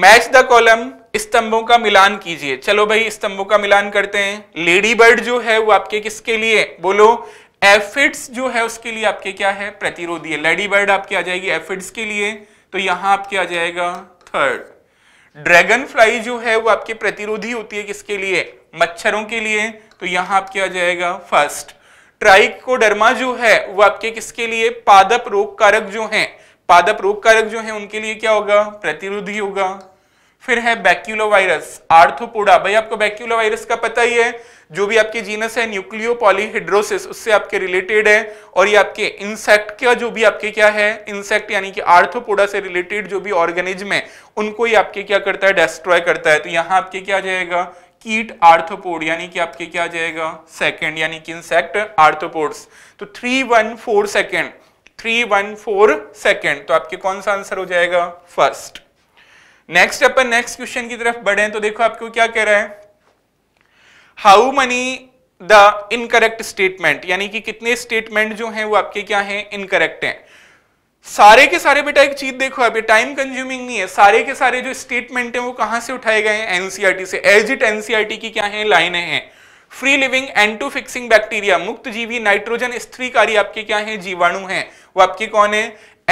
मैच द कॉलम स्तंभों का मिलान कीजिए चलो भाई स्तंभों का मिलान करते हैं लेडी बर्ड जो है वो आपके किसके लिए बोलो एफिड्स जो है उसके लिए आपके क्या है प्रतिरोधी है लेडी बर्ड आपके आ जाएगी एफिड्स के लिए तो यहां आपके आ जाएगा थर्ड ड्रैगन फ्लाई जो है वो आपकी प्रतिरोधी होती है किसके लिए मच्छरों के लिए तो यहां आपके आ जाएगा फर्स्ट ट्राइकोडर्मा जो है वो आपके किसके लिए पादप रोग कारक जो है पादप रोग कारक जो है उनके लिए क्या होगा प्रतिरोधी होगा फिर है बैक्यूलो वायरस आर्थोपोडा भाई आपको बैक्यूलो वायरस का पता ही है जो भी आपके जीनस है न्यूक्लियो पॉलीहिड्रोसिस उससे आपके रिलेटेड है और ये आपके इंसेक्ट का जो भी आपके क्या है इंसेक्ट यानी कि आर्थोपोडा से रिलेटेड जो भी ऑर्गेनिज्म है उनको ये आपके क्या करता है डेस्ट्रॉय करता है तो यहाँ आपके क्या जाएगा कीट आर्थोपोड यानी कि आपके क्या जाएगा सेकेंड यानी कि इंसेक्ट आर्थोपोड्स तो three one four second three one four second तो आपके कौन सा आंसर हो जाएगा फर्स्ट नेक्स्ट अपन नेक्स्ट क्वेश्चन की तरफ बढ़े तो देखो आपको क्या कह रहा है how many the incorrect statement यानी कि कितने स्टेटमेंट जो हैं वो आपके क्या हैं इनकरेक्ट हैं सारे के सारे बेटा एक चीज देखो अभी टाइम कंज्यूमिंग नहीं है सारे के सारे जो स्टेटमेंट है वो कहां से उठाए गए हैं एनसीआरटी e से एज इट एनसीआरटी की क्या है लाइनें हैं free living N two fixing bacteria मुक्त जीवी नाइट्रोजन स्त्रीकारी आपके क्या है जीवाणु हैं वो आपके कौन है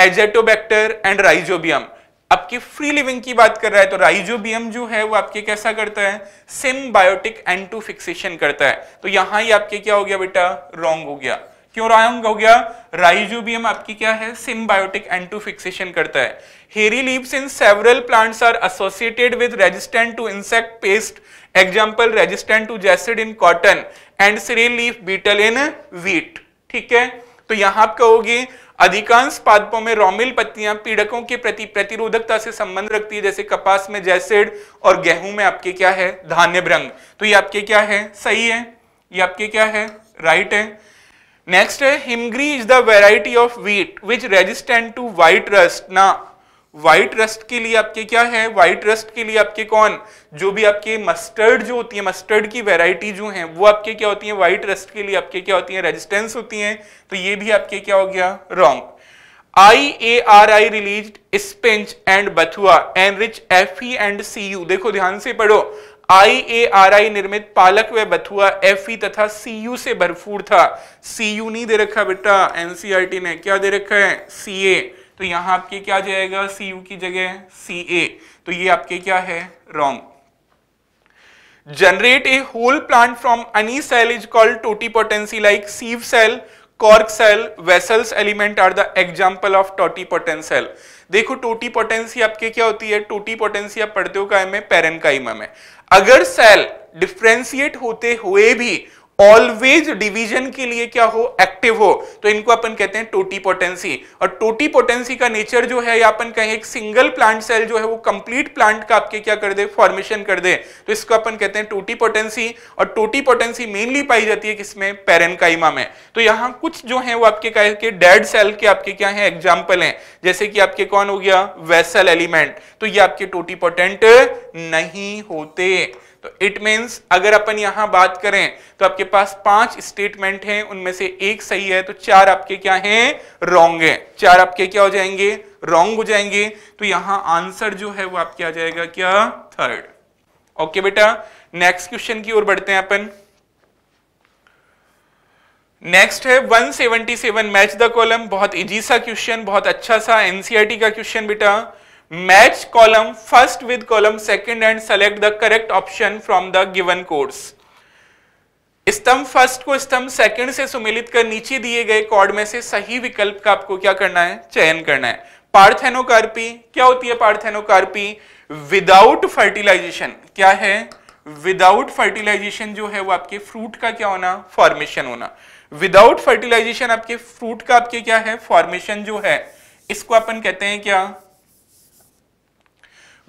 एजेटोबैक्टर एंड राइजोबियम आपके फ्री लिविंग की बात कर रहा है तो राइजोबियम जो है वो आपके कैसा करता है सिम्बायोटिक एंटू फिक्सेशन करता है तो यहां ही आपके क्या हो गया बेटा रॉन्ग हो गया क्यों रॉन्ग हो गया राइजोबियम आपकी क्या है सिम्बायोटिक एंटू फिक्सेशन करता है hairy leaves in several plants are associated with resistant to insect pest example resistant to jassid in cotton and cereal leaf beetle in wheat ठीक है तो यहां आपका होगी अधिकांश पादपों में रोमिल पत्तियां पीड़कों के प्रति प्रतिरोधकता से संबंध रखती है जैसे कपास में जैसेड और गेहूं में आपके क्या है धान्य भ्रंग तो ये आपके क्या है सही है ये आपके क्या है राइट है नेक्स्ट है Himgiri is the variety of wheat which resistant to white rust ना व्हाइट रस्ट के लिए आपके क्या है वाइट रस्ट के लिए आपके कौन जो भी आपके मस्टर्ड जो होती है मस्टर्ड की वेराइटी जो है वो आपके क्या होती है वाइट रस्ट के लिए आपके क्या होती है रेजिस्टेंस होती है तो ये भी आपके क्या हो गया wrong I release spinach and bathua rich F E and C U देखो ध्यान से पढ़ो आई ए आर आई निर्मित पालक व बथुआ एफ ई e तथा सी यू से भरपूर था सी यू नहीं दे रखा बेटा एनसीआरटी ने क्या दे रखा है सी ए तो यहां आपके क्या जाएगा सी यू की जगह सी ए तो ये आपके क्या है wrong generate a whole plant from any cell is called potency like sieve cell cork cell vessels element are the example of totipotent देखो टोटी पोटेंसी आपके क्या होती है टोटी पोटेंसी आप पढ़ते हो कायम में पेरन में अगर सेल डिफ्रेंसिएट होते हुए भी ऑलवेज डिवीजन के लिए क्या हो एक्टिव हो तो इनको अपन कहते हैं टोटी पोटेंसी और टोटी पोटेंसी का नेचर जो है या अपन कहें एक सिंगल प्लांट सेल जो है वो कंप्लीट प्लांट का आपके क्या कर दे फॉर्मेशन कर दे तो इसको अपन कहते हैं टोटी पोटेंसी और टोटी पोटेंसी मेनली पाई जाती है किसमें पेरेनकाइमा में तो यहाँ कुछ जो है वो आपके कहे के डेड सेल के आपके क्या है एग्जाम्पल है जैसे कि आपके कौन हो गया वेसल एलिमेंट तो ये आपके टोटी पोटेंट नहीं होते तो इट मीन्स अगर अपन यहां बात करें तो आपके पास पांच स्टेटमेंट हैं उनमें से एक सही है तो चार आपके क्या हैं रॉन्ग है चार आपके क्या हो जाएंगे रॉन्ग हो जाएंगे तो यहां आंसर जो है वो आपके आ जाएगा क्या थर्ड ओके बेटा नेक्स्ट क्वेश्चन की ओर बढ़ते हैं अपन नेक्स्ट है 177 मैच द कॉलम बहुत इजी सा क्वेश्चन बहुत अच्छा सा एनसीआरटी e का क्वेश्चन बेटा match column first with column second and select the correct option from the given course स्तंभ फर्स्ट को स्तंभ सेकंड से सुमेलित कर नीचे दिए गए कॉर्ड में से सही विकल्प का आपको क्या करना है चयन करना है पार्थेनोकार्पी क्या होती है पार्थेनोकार्पी विदाउट फर्टिलाइजेशन क्या है विदाउट फर्टिलाइजेशन जो है वो आपके फ्रूट का क्या होना फॉर्मेशन होना विदाउट फर्टिलाइजेशन आपके फ्रूट का आपके क्या है फॉर्मेशन जो है इसको अपन कहते हैं क्या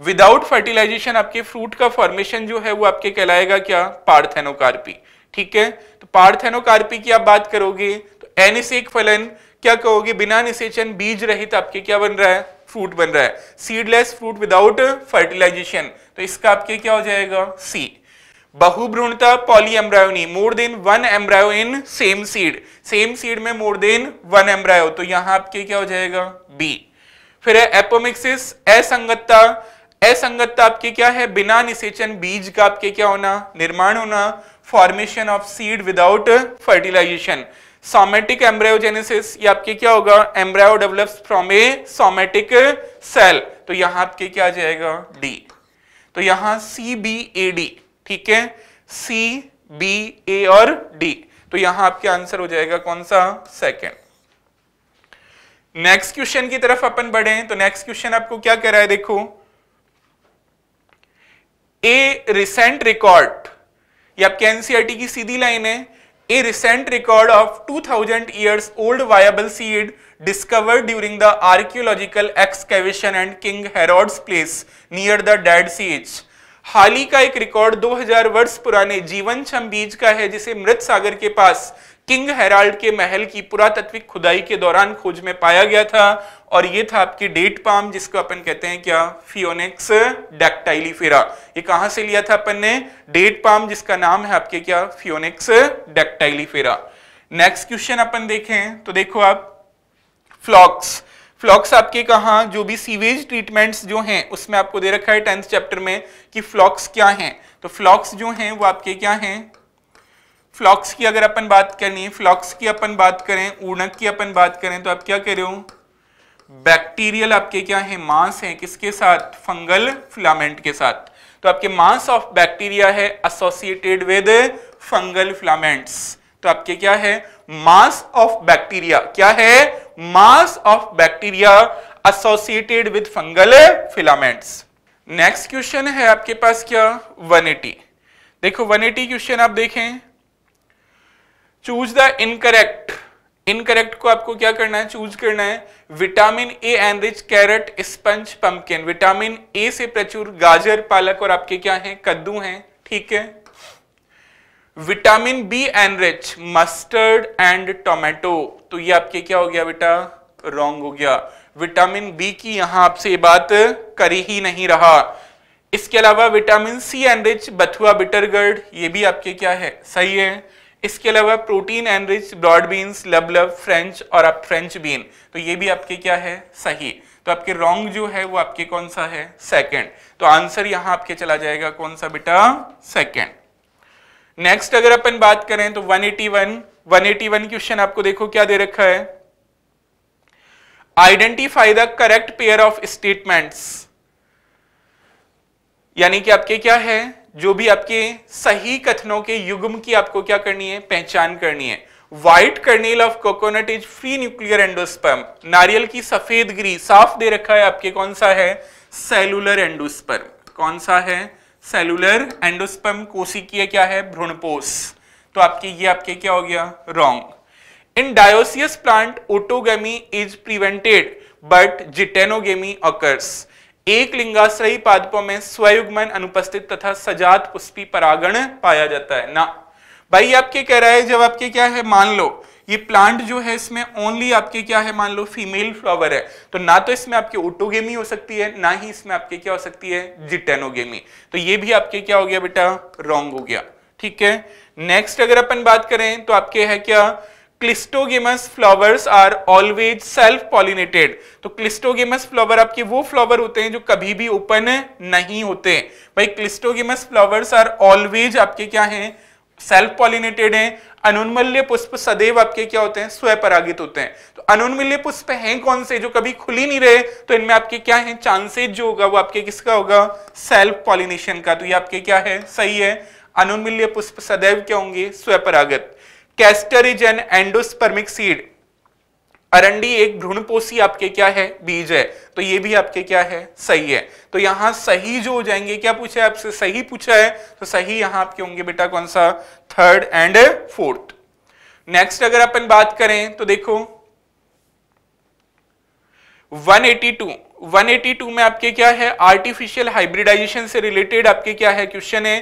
विदाउट फर्टिलाइजेशन आपके फ्रूट का फॉर्मेशन जो है वो आपके कहलाएगा क्या पार्थेनोकार्पी ठीक है तो पार्थेनोकार्पी की आप बात करोगे तो एनिसेक फलन क्या कहोगे बिना निषेचन बीज रहित आपके क्या बन रहा है फ्रूट बन रहा है सीडलेस फ्रूट विदाउट फर्टिलाइजेशन तो इसका आपके क्या हो जाएगा सी बहुभ्रूणता polyembryony more than one embryo in same seed same seed में मोर देन वन एम्ब्रायो तो यहां आपके क्या हो जाएगा बी फिर है एपोमिक्सिस असंगतता असंगतता तो आपके क्या है बिना निषेचन बीज का आपके क्या होना निर्माण होना formation of seed without fertilization somatic embryogenesis ये आपके क्या होगा embryo develops from a somatic cell तो यहां आपके क्या आ जाएगा डी तो यहां सी बी ए डी ठीक है सी बी ए और डी तो यहां आपके आंसर हो जाएगा कौन सा सेकेंड नेक्स्ट क्वेश्चन की तरफ अपन बढ़े तो नेक्स्ट क्वेश्चन आपको क्या कह रहा है देखो ए रिसेंट रिकॉर्ड ये आपके एनसीआरटी e की सीधी लाइन है a recent record of 2000 years old viable seed discovered during the archaeological excavation and King Herod's place near the Dead Sea हाल ही का एक रिकॉर्ड 2000 वर्ष पुराने जीवन छम बीज का है जिसे मृत सागर के पास किंग हेराल्ड के महल की पुरातत्विक खुदाई के दौरान खोज में पाया गया था और ये था आपकी डेट पाम जिसको अपन कहते हैं क्या फियोनिक्स डैक्टाइलीफेरा ये कहाँ से लिया था अपन ने डेट पाम जिसका नाम है आपके क्या फियोनिक्स डैक्टाइलीफेरा नेक्स्ट क्वेश्चन अपन देखें तो देखो आप फ्लॉक्स फ्लॉक्स आपके कहा जो भी सीवेज ट्रीटमेंट्स जो हैं उसमें आपको दे रखा है टेंथ चैप्टर में कि फ्लॉक्स क्या हैं तो फ्लॉक्स जो हैं वो आपके क्या हैं फ्लॉक्स की अगर अपन बात करनी है फ्लॉक्स की अपन बात करें ऊनक की अपन बात करें तो आप क्या कह रहे हो बैक्टीरियल आपके क्या है मांस है किसके साथ फंगल फिलामेंट के साथ तो आपके मांस ऑफ बैक्टीरिया है एसोसिएटेड विद फंगल फिलामेंट्स तो आपके क्या है मास ऑफ बैक्टीरिया क्या है mass of bacteria associated with fungal filaments next question है आपके पास क्या 180 देखो 180 क्वेश्चन आप देखें चूज द इनकरेक्ट इनकरेक्ट को आपको क्या करना है चूज करना है vitamin A enrich carrot spinach pumpkin vitamin A से प्रचुर गाजर पालक और आपके क्या है कद्दू हैं ठीक है vitamin B enrich mustard and tomato तो ये आपके क्या हो गया बेटा रॉन्ग हो गया विटामिन बी की यहां आपसे ये बात करी ही नहीं रहा इसके अलावा विटामिन सी एनरिच बथुआ बिटरगर्ड ये भी आपके क्या है सही है इसके अलावा protein enrich broad beans lablab French और अब फ्रेंच बीन तो ये भी आपके क्या है सही तो आपके रॉन्ग जो है वो आपके कौन सा है सेकंड तो आंसर यहां आपके चला जाएगा कौन सा बेटा सेकंड नेक्स्ट अगर अपन बात करें तो 181 181 क्वेश्चन आपको देखो क्या दे रखा है identify the correct pair of statements यानी कि आपके क्या है जो भी आपके सही कथनों के युग्म की आपको क्या करनी है पहचान करनी है white kernel of coconut is free nuclear endosperm नारियल की सफेद गिरी साफ दे रखा है आपके कौन सा है सेलुलर एंडोस्पर्म कौन सा है सेलुलर एंडोस्पर्म कोशिकीय क्या है भ्रूणपोष तो आपके ये आपके क्या हो गया wrong in dioecious plant autogamy is prevented but geitonogamy occurs एक लिंगाश्रयी पादपों में स्वयुग्मन अनुपस्थित तथा सजात पुष्पी परागण पाया जाता है ना भाई आपके कह रहा है जब आपके क्या है मान लो ये प्लांट जो है इसमें ओनली आपके क्या है मान लो फीमेल फ्लावर है तो ना तो इसमें आपके ओटोगेमी हो सकती है ना ही इसमें आपके क्या हो सकती है जिटेनोगेमी तो ये भी आपके क्या हो गया बेटा रॉन्ग हो गया ठीक है नेक्स्ट अगर अपन बात करें तो आपके है क्या cleistogamous flowers are always self pollinated तो क्लिस्टोगेमस फ्लावर आपके वो फ्लावर होते हैं जो कभी भी ओपन नहीं होते भाई क्लिस्टोगेमस फ्लावर्स आर ऑलवेज आपके क्या हैं सेल्फ पॉलिनेटेड हैं अनुन्मल्य पुष्प सदैव आपके क्या होते हैं स्वपरागित होते हैं तो अनुन्मल्य पुष्प हैं कौन से जो कभी खुली नहीं रहे तो इनमें आपके क्या है चांसेज जो होगा वो आपके किसका होगा सेल्फ पॉलिनेशन का तो ये आपके क्या है सही है अनुन्मल्य पुष्प सदैव क्या होंगे स्वपरागत castor is an endospermic seed अरंडी एक भ्रूणपोषी आपके क्या है बीज है तो ये भी आपके क्या है सही है तो यहां सही जो हो जाएंगे क्या पूछा है आपसे सही पूछा है तो सही यहां आपके होंगे बेटा कौन सा थर्ड एंड फोर्थ नेक्स्ट अगर अपन बात करें तो देखो 182 182 में आपके क्या है आर्टिफिशियल हाइब्रिडाइजेशन से रिलेटेड आपके क्या है क्वेश्चन है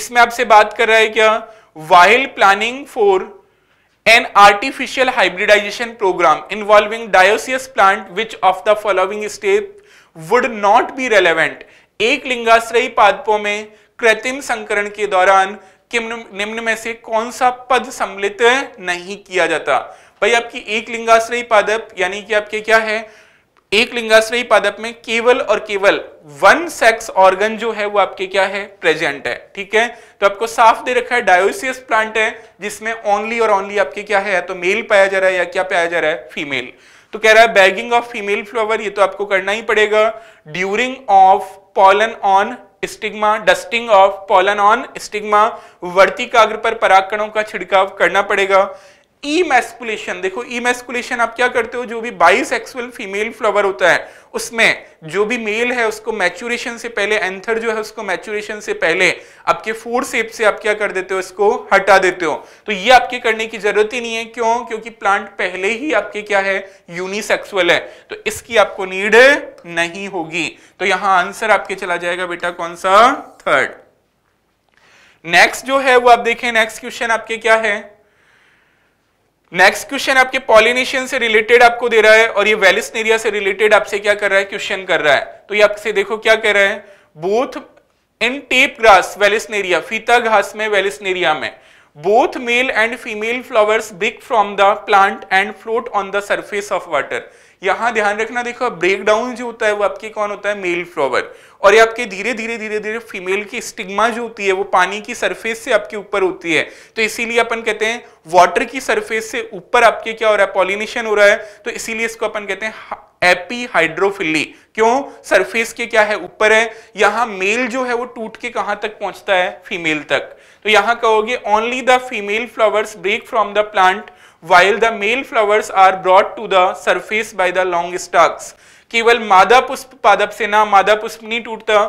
इसमें आपसे बात कर रहा है क्या while planning for an artificial hybridization program involving dioecious plant which of the following step would not be relevant एक लिंगाश्रयी पादपों में कृत्रिम संकरण के दौरान निम्न में से कौन सा पद सम्मिलित नहीं किया जाता भाई आपकी एक लिंगाश्रयी पादप यानी कि आपके क्या है एक लिंगाश्रयी पादप में केवल और केवल वन सेक्स ऑर्गन जो है वो आपके क्या है प्रेजेंट है ठीक है तो आपको साफ दे रखा है डायोसियस प्लांट है जिसमें ओनली और ओनली आपके क्या है तो मेल पाया जा रहा है या क्या पाया जा रहा है फीमेल तो कह रहा है बैगिंग ऑफ फीमेल फ्लावर ये तो आपको करना ही पड़ेगा during of pollen on stigma dusting of pollen on stigma काग्र पर परागकणों का छिड़काव करना पड़ेगा ईमेस्कुलेशन देखो ईमेस्कुलेशन आप क्या करते हो जो भी बाइसेक्सुअल फीमेल फ्लावर होता है उसमें जो भी मेल है उसको मैचुरेशन से पहले एंथर जो है उसको मैचुरेशन से पहले आपके फूड सेप से आप क्या कर देते हो इसको हटा देते हो तो ये आपके करने की जरूरत ही नहीं है क्यों क्योंकि प्लांट पहले ही आपके क्या है यूनिसेक्सुअल है तो इसकी आपको नीड नहीं होगी तो यहां आंसर आपके चला जाएगा बेटा कौन सा थर्ड नेक्स्ट जो है वो आप देखें नेक्स्ट क्वेश्चन आपके क्या है नेक्स्ट क्वेश्चन आपके पॉलिनेशियन से रिलेटेड आपको दे रहा है और ये वेलिस एरिया से रिलेटेड आपसे क्या कर रहा है क्वेश्चन कर रहा है तो ये आपसे देखो क्या कह रहा है both in tape grass Vallisneria फीता घास में वेलिसनेरिया में both male and female flowers break from the plant and float on the surface of water यहां ध्यान रखना देखो ब्रेकडाउन जो होता है वो आपके कौन होता है मेल फ्लावर और ये आपके धीरे धीरे धीरे धीरे फीमेल की स्टिग्मा जो होती है वो पानी की सरफेस से आपके ऊपर होती है तो इसीलिए अपन कहते हैं वाटर की सरफेस से ऊपर आपके क्या हो रहा है पॉलिनेशन हो रहा है तो इसीलिए इसको अपन कहते हैं एपी हाइड्रोफिली क्यों सरफेस के क्या है ऊपर है यहां मेल जो है वो टूट के कहां तक पहुंचता है फीमेल तक तो यहां कहोगे only the female flowers break from the plant while the male flowers are brought to the surface by the long stalks केवल मादा पुष्प पादप से ना मादा पुष्प नहीं टूटता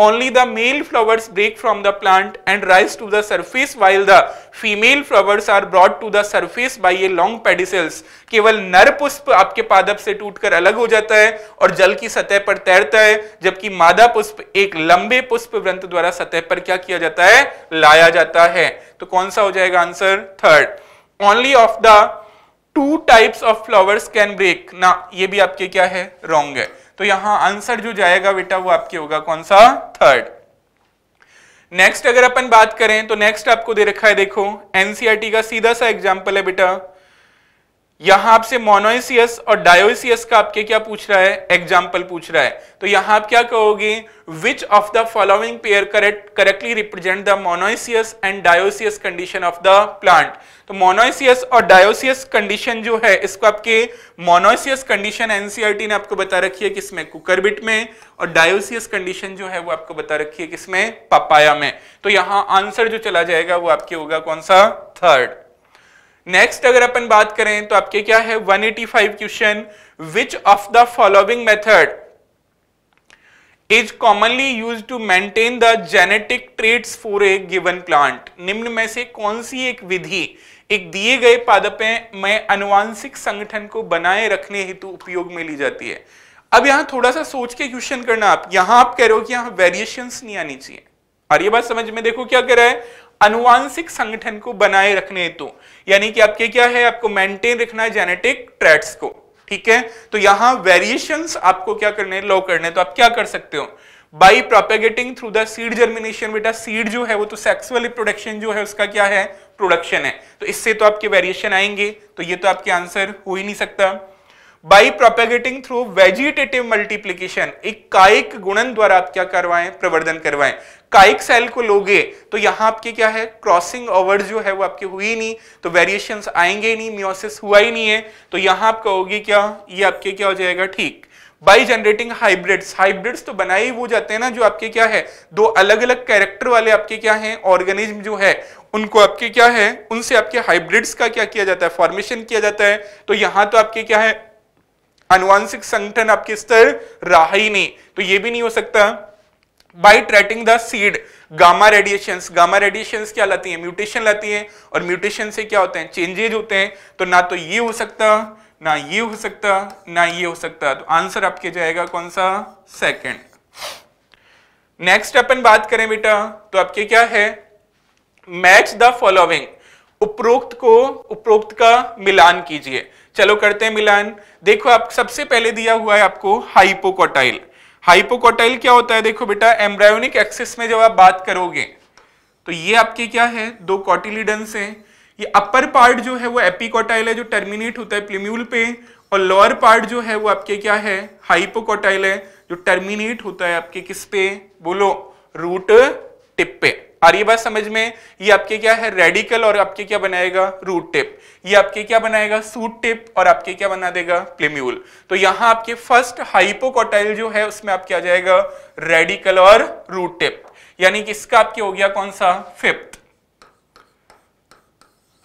only the male flowers break from the plant and rise to the surface while the female flowers are brought to the surface by a long pedicels केवल नर पुष्प आपके पादप से टूटकर अलग हो जाता है और जल की सतह पर तैरता है जबकि मादा पुष्प एक लंबे पुष्प व्रंथ द्वारा सतह पर क्या किया जाता है लाया जाता है तो कौन सा हो जाएगा answer third only of the two types of flowers can break ना ये भी आपके क्या है रॉन्ग है तो यहां आंसर जो जाएगा बेटा वो आपके होगा कौन सा थर्ड नेक्स्ट अगर अपन बात करें तो नेक्स्ट आपको दे रखा है देखो एनसीआरटी e का सीधा सा एग्जाम्पल है बेटा यहां आपसे मोनोइसियस और डायोसियस का आपके क्या पूछ रहा है एग्जाम्पल पूछ रहा है तो यहां आप क्या कहोगे which of the following pair correct correctly represent the monoecious and dioecious condition of the plant तो मोनोइसियस और डायोसियस कंडीशन जो है इसको आपके मोनोइसियस कंडीशन एनसीआरटी ने आपको बता रखी है किसमें कुकरबिट में और डायोसियस कंडीशन जो है वो आपको बता रखी है किसमें पपाया में तो यहां आंसर जो चला जाएगा वो आपके होगा कौन सा थर्ड नेक्स्ट अगर अपन बात करें तो आपके क्या है 185 eighty five question which of the following method is commonly use to maintain the genetic traits for a given plant निम्न में से कौन सी एक विधि एक दिए गए पादपे में अनुवांशिक संगठन को बनाए रखने हेतु उपयोग में ली जाती है अब यहां थोड़ा सा सोच के क्वेश्चन करना आप यहां आप कह रहे हो कि यहां वेरिएशंस नहीं आनी चाहिए और ये बात समझ में देखो क्या कह रहा है अनुवांशिक संगठन को बनाए रखने हेतु यानी कि आपके क्या है आपको मेंटेन रखना है जेनेटिक ट्रेट्स को ठीक है तो यहां वेरिएशन आपको क्या करने लो करने तो आप क्या कर सकते हो by propagating through the seed germination बेटा सीड जो है वो तो सेक्सुअल रिप्रोडक्शन जो है उसका क्या है प्रोडक्शन है तो इससे तो आपके वेरिएशन आएंगे तो ये तो आपके आंसर हो ही नहीं सकता by propagating through vegetative multiplication एक कायिक गुणन द्वारा आप क्या करवाएं प्रवर्धन करवाएं कायिक सेल को लोगे तो यहां आपके क्या है क्रॉसिंग ओवर जो है वो आपके हुई नहीं तो वेरिएशन आएंगे नहीं म्योसिस हुआ ही नहीं है तो यहां आप कहोगे क्या ये आपके क्या हो जाएगा ठीक बाई जनरेटिंग हाइब्रिड्स हाइब्रिड्स तो बनाए ही वो जाते हैं ना जो आपके क्या है दो अलग अलग कैरेक्टर वाले आपके क्या हैं ऑर्गेनिज्म जो है उनको आपके क्या है उनसे आपके हाइब्रिड्स का क्या किया जाता है फॉर्मेशन किया जाता है तो यहां तो आपके क्या है अनुवांशिक संगठन आपके स्तर रहा ही नहीं तो ये भी नहीं हो सकता by treating the seed gamma radiation gamma radiation क्या लाती है म्यूटेशन लाती है और म्यूटेशन से क्या होते हैं चेंजेज होते हैं तो ना तो ये हो सकता ना ये हो सकता ना ये हो सकता तो आंसर आपके जाएगा कौन सा सेकेंड नेक्स्ट अपन बात करें बेटा तो आपके क्या है मैच द फॉलोविंग उपरोक्त को उपरोक्त का मिलान कीजिए चलो करते हैं मिलान देखो आप सबसे पहले दिया हुआ है आपको हाइपोकोटाइल हाइपोकोटाइल क्या होता है देखो बेटा एम्ब्रायोनिक एक्सिस में जब आप बात करोगे तो ये आपके क्या है दो कॉटिलीडन्स हैं ये अपर पार्ट जो है वो एपिकोटाइल है जो टर्मिनेट होता है प्लेम्यूल पे और लोअर पार्ट जो है वो आपके क्या है हाइपोकोटाइल है जो टर्मिनेट होता है आपके किस पे बोलो रूट टिप पे आ रही बात समझ में ये आपके क्या है रेडिकल और आपके क्या बनाएगा रूट टिप ये आपके क्या बनाएगा सूट टिप और आपके क्या बना देगा प्लेम्यूल तो यहां आपके फर्स्ट हाइपोकोटाइल जो है उसमें आपके आ जाएगा रेडिकल और रूट टिप यानी कि इसका आपके हो गया कौन सा फिफ्थ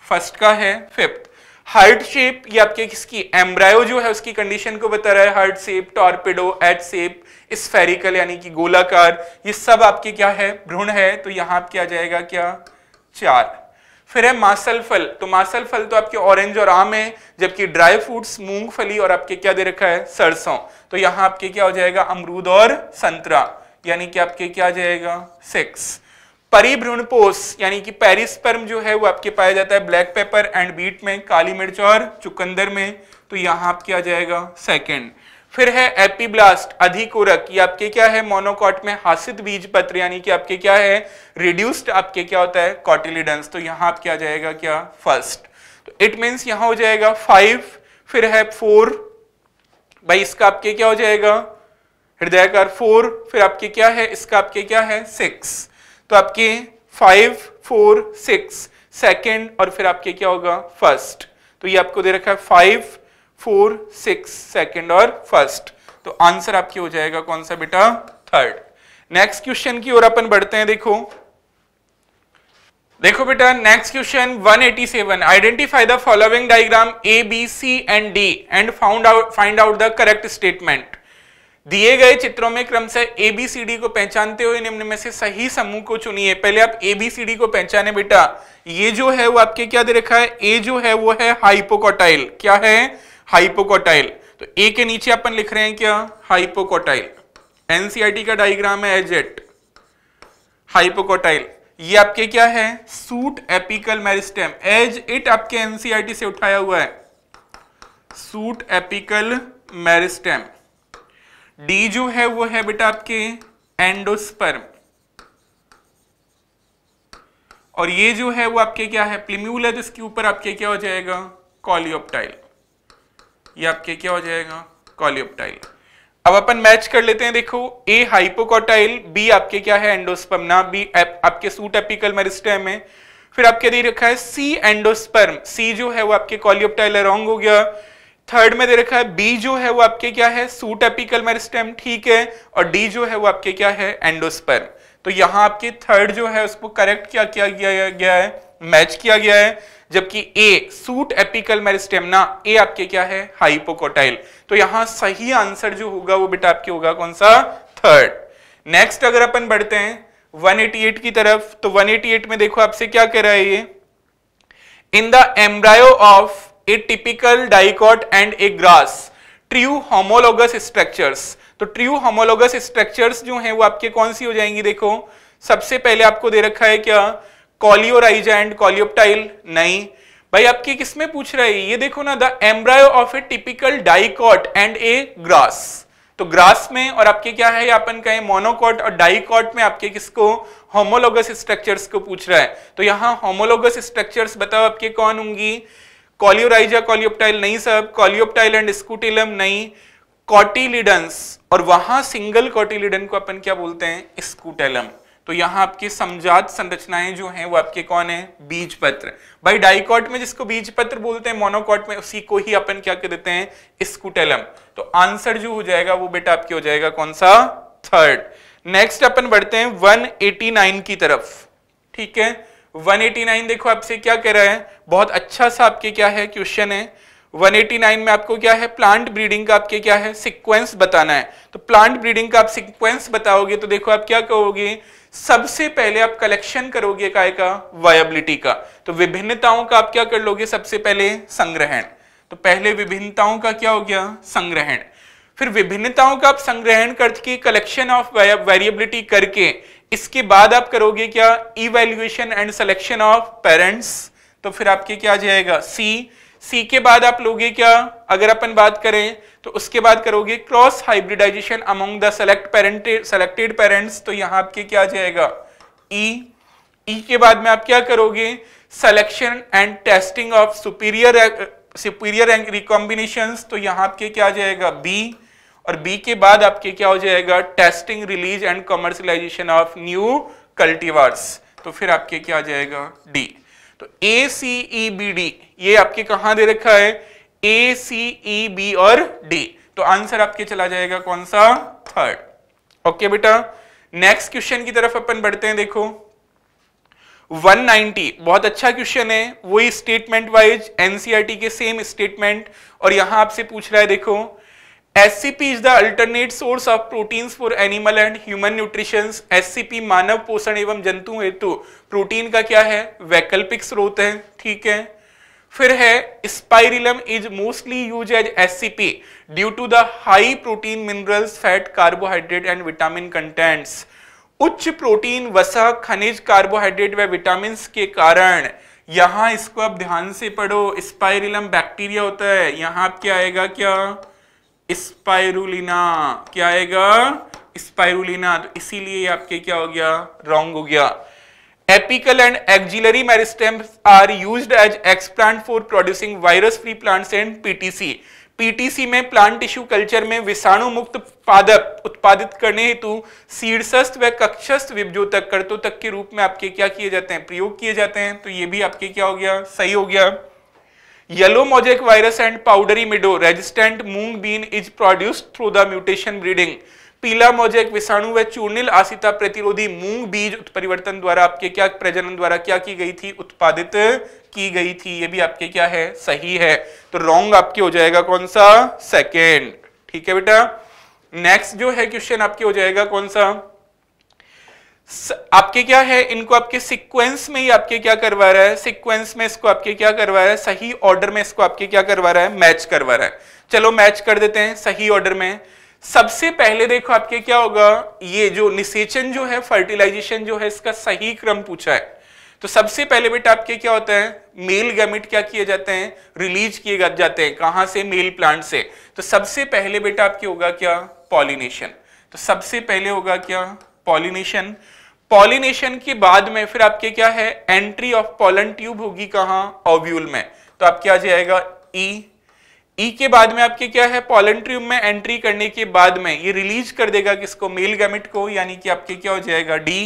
फर्स्ट का है फिफ्थ हार्ट शेप ये आपके किसकी एम्ब्रायो जो है उसकी कंडीशन को बता रहा है heart shape torpedo eight shape spherical यानी कि गोलाकार ये सब आपके क्या है भ्रूण है तो यहाँ आपके आ जाएगा क्या चार फिर है मासल फल तो मासल फल तो आपके ऑरेंज और आम है जबकि ड्राई फ्रूट्स मूंगफली और आपके क्या दे रखा है सरसों तो यहां आपके क्या हो जाएगा अमरूद और संतरा यानी कि आपके क्या आ जाएगा सिक्स परिभ्रूणपोष यानी कि पेरिस्पर्म जो है वो आपके पाया जाता है ब्लैक पेपर एंड बीट में काली मिर्च और चुकंदर में तो यहां आपके आ जाएगा सेकेंड फिर है एपीब्लास्ट अधिकोरक ये आपके क्या है मोनोकॉट में हासित बीज पत्र यानी कि आपके क्या है रिड्यूस्ड आपके क्या होता है कॉटिलिडेंस तो यहां आपके आ जाएगा क्या फर्स्ट तो इट मीन्स यहां हो जाएगा फाइव फिर है फोर भाई इसका आपके क्या हो जाएगा हृदयकार फोर फिर आपके क्या है इसका आपके क्या है सिक्स तो आपके फाइव फोर सिक्स सेकेंड और फिर आपके क्या होगा फर्स्ट तो ये आपको दे रखा है फाइव फोर सिक्स सेकेंड और फर्स्ट तो आंसर आपके हो जाएगा कौन सा बेटा थर्ड नेक्स्ट क्वेश्चन की ओर अपन बढ़ते हैं देखो देखो बेटा next question 187 identify the following diagram A B C and D and found out find out the correct statement दिए गए चित्रों में क्रम से डी को पहचानते हुए निम्न में से सही समूह को चुनिए पहले आप एबीसीडी को पहचाने बेटा ये जो है वो आपके क्या दे रखा है ए जो है वो है हाइपोकोटाइल क्या है हाइपोकोटाइल तो ए के नीचे अपन लिख रहे हैं क्या हाइपोकोटाइल एनसीआरटी e का डायग्राम है एजेट हाइपोकोटाइल ये आपके क्या है shoot apical meristem as it आपके एनसीआरटी e से उठाया हुआ है सूट एपिकल मेरिस्टेम डी जो है वो है बेटा आपके एंडोस्पर्म और ये जो है वो आपके क्या है प्लीम्यूल है जिसके तो ऊपर आपके क्या हो जाएगा कॉलियोप्टाइल ये आपके क्या हो जाएगा कॉलियोप्टाइल अब अपन मैच कर लेते हैं देखो ए हाइपोकोटाइल बी आपके क्या है एंडोस्पर्म ना बी आपके सूट एपिकल मेरिस्टेम है फिर आपके दे रखा है सी एंडोस्पर्म सी जो है वो आपके कॉलियोप्टाइल रॉन्ग हो गया थर्ड में दे रखा है बी जो है वो आपके क्या है सूट एपिकल मेरिस्टेम ठीक है और डी जो है वो आपके क्या है एंडोस्पर्म तो यहां आपके थर्ड जो है उसको करेक्ट क्या किया गया, गया है मैच किया गया है जबकि ए सूट एपिकल ना ए आपके क्या है हाइपोकोटाइल तो यहां सही आंसर जो होगा वो बेटा आपके होगा कौन सा थर्ड नेक्स्ट अगर अपन बढ़ते हैं 188 की तरफ तो 188 में देखो आपसे क्या कह रहा है ये in the embryo of a typical dicot and a grass true homologous structures तो ट्रू होमोलोगस स्ट्रक्चर्स जो हैं वो आपके कौन सी हो जाएंगी देखो सबसे पहले आपको दे रखा है क्या कॉलियोराइजा एंड कॉलियोप्टाइल नहीं भाई आपके किसमें पूछ रहा है ये देखो ना the embryo of a typical dicot and a grass तो ग्रास में और आपके क्या है अपन कहें मोनोकॉट और डाइकॉट में आपके किसको होमोलोगस स्ट्रक्चर्स को पूछ रहा है तो यहां होमोलोगस स्ट्रक्चर्स बताओ आपके कौन होंगी कॉलियोराइजा कॉलियोप्टाइल नहीं सब कॉलियोप्टाइल एंड स्कूटिलम नहीं कॉटिलिडन्स और वहां सिंगल कॉटिलिडन को अपन क्या बोलते हैं स्कूटेलम तो यहां आपकी समझात संरचनाएं जो हैं वो आपके कौन है बीज पत्र भाई डाइकॉट में जिसको बीज पत्र बोलते हैं मोनोकॉट में उसी को ही अपन क्या कह देते हैं स्कूटेलम तो आंसर जो हो जाएगा वो बेटा आपके हो जाएगा कौन सा थर्ड नेक्स्ट अपन बढ़ते हैं 189 की तरफ ठीक है 189 देखो आपसे क्या कह रहा है बहुत अच्छा सा आपके क्या है क्वेश्चन है 189 में आपको क्या है प्लांट ब्रीडिंग का आपके क्या है सीक्वेंस बताना है तो प्लांट ब्रीडिंग का आप सीक्वेंस बताओगे तो देखो आप क्या कहोगे सबसे पहले आप कलेक्शन करोगे काय का वायबिलिटी का तो विभिन्नताओं का आप क्या कर लोगे सबसे पहले संग्रहण तो पहले विभिन्नताओं का क्या हो गया संग्रहण फिर विभिन्नताओं का आप संग्रहण करके कलेक्शन ऑफ वेरिएबिलिटी करके इसके बाद आप करोगे क्या evaluation and selection of parents तो फिर आपके क्या जाएगा सी सी के बाद आप लोगे क्या अगर अपन बात करें तो उसके बाद करोगे cross hybridization among the select parent selected parents तो यहां आपके क्या जाएगा ई e. ई e के बाद में आप क्या करोगे selection and testing of superior superior recombination तो यहां आपके क्या जाएगा बी और बी के बाद आपके क्या हो जाएगा testing release and commercialization of new cultivars तो फिर आपके क्या आ जाएगा डी तो ए सी ई बी डी ये आपके कहां दे रखा है ए सी ई बी और डी तो आंसर आपके चला जाएगा कौन सा थर्ड ओके बेटा नेक्स्ट क्वेश्चन की तरफ अपन बढ़ते हैं देखो 190 बहुत अच्छा क्वेश्चन है वही स्टेटमेंट वाइज एनसीआरटी के सेम स्टेटमेंट और यहां आपसे पूछ रहा है देखो SCP is the alternate source of proteins for animal and human nutrition. SCP मानव पोषण एवं जंतु हेतु प्रोटीन का क्या है वैकल्पिक स्रोत है ठीक है फिर है spirillum is mostly use as SCP due to the high protein minerals fat carbohydrate and vitamin contents उच्च प्रोटीन वसा खनिज कार्बोहाइड्रेट व विटामिन के कारण यहां इसको आप ध्यान से पढ़ो स्पाइरिलम बैक्टीरिया होता है यहां आप क्या आएगा क्या स्पाइरुलिना क्या आएगा स्पाइरुलिना तो इसीलिए आपके क्या हो गया रॉन्ग हो गया apical and axillary meristems are used as explant for producing virus free plants and PTC PTC में प्लांट टिश्यू कल्चर में विषाणु मुक्त पादप उत्पादित करने हेतु शीर्षस्थ व कक्षस्थ विभजोतक कर्तोतक तक के रूप में आपके क्या किए जाते हैं प्रयोग किए जाते हैं तो ये भी आपके क्या हो गया सही हो गया yellow mosaic virus and powdery mildew resistant moong bean is produce through the mutation breeding पीला मोजेक विषाणु व चूर्णिल आसिता प्रतिरोधी मूंग बीज उत्परिवर्तन द्वारा आपके क्या प्रजनन द्वारा क्या की गई थी उत्पादित की गई थी ये भी आपके क्या है सही है तो रॉन्ग आपके हो जाएगा कौन सा सेकेंड ठीक है बेटा नेक्स्ट जो है क्वेश्चन आपके हो जाएगा कौन सा आपके क्या है इनको आपके सीक्वेंस में ही आपके क्या करवा रहा है सीक्वेंस में इसको आपके क्या करवा रहा है सही ऑर्डर में इसको आपके क्या करवा रहा है मैच करवा रहा है चलो मैच कर देते हैं सही ऑर्डर में सबसे पहले देखो आपके क्या होगा ये जो निषेचन जो है फर्टिलाइजेशन जो है इसका सही क्रम पूछा है तो सबसे पहले बेटा आपके क्या होता है मेल गैमिट क्या किए जाते हैं रिलीज किए जाते हैं कहां से मेल प्लांट से तो सबसे पहले बेटा आपके होगा क्या पॉलिनेशन तो सबसे पहले होगा क्या पॉलिनेशन पॉलिनेशन के बाद में फिर आपके क्या है एंट्री ऑफ पॉलन ट्यूब होगी कहा ओव्यूल में तो आपके आ जाएगा ई e। ई e के बाद में आपके क्या है पॉलन ट्यूब में एंट्री करने के बाद में ये रिलीज कर देगा किसको मेल गैमेट को यानी कि आपके क्या हो जाएगा डी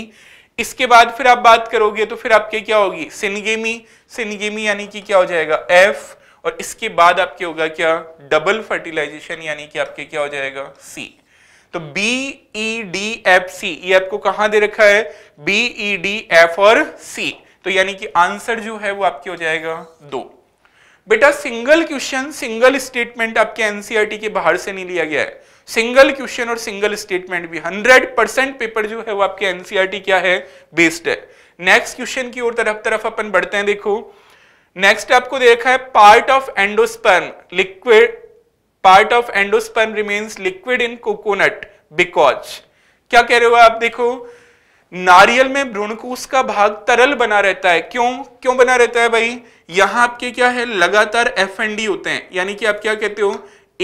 इसके बाद फिर आप बात करोगे तो फिर आपके क्या होगी सिनगेमी सिनगेमी यानी कि क्या हो जाएगा एफ और इसके बाद आपके होगा क्या डबल फर्टिलाइजेशन यानी कि आपके क्या हो जाएगा सी तो बीई डी एफ सी ये आपको कहां दे रखा है बीई डी एफ और सी तो यानी कि आंसर जो है वो आपके हो जाएगा दो बेटा सिंगल क्वेश्चन सिंगल स्टेटमेंट आपके एनसीईआरटी e के बाहर से नहीं लिया गया है सिंगल क्वेश्चन और सिंगल स्टेटमेंट भी 100 परसेंट पेपर जो है वो आपके एनसीईआरटी e क्या है बेस्ड है नेक्स्ट क्वेश्चन की ओर तरफ तरफ अपन बढ़ते हैं देखो नेक्स्ट आपको देखा है part of endosperm liquid part of endosperm remains liquid in coconut because क्या कह रहे हो आप देखो नारियल में भ्रूणकूस का भाग तरल बना रहता है क्यों क्यों बना रहता है भाई यहां आपके क्या है लगातार एफ एन डी होते हैं यानी कि आप क्या कहते हो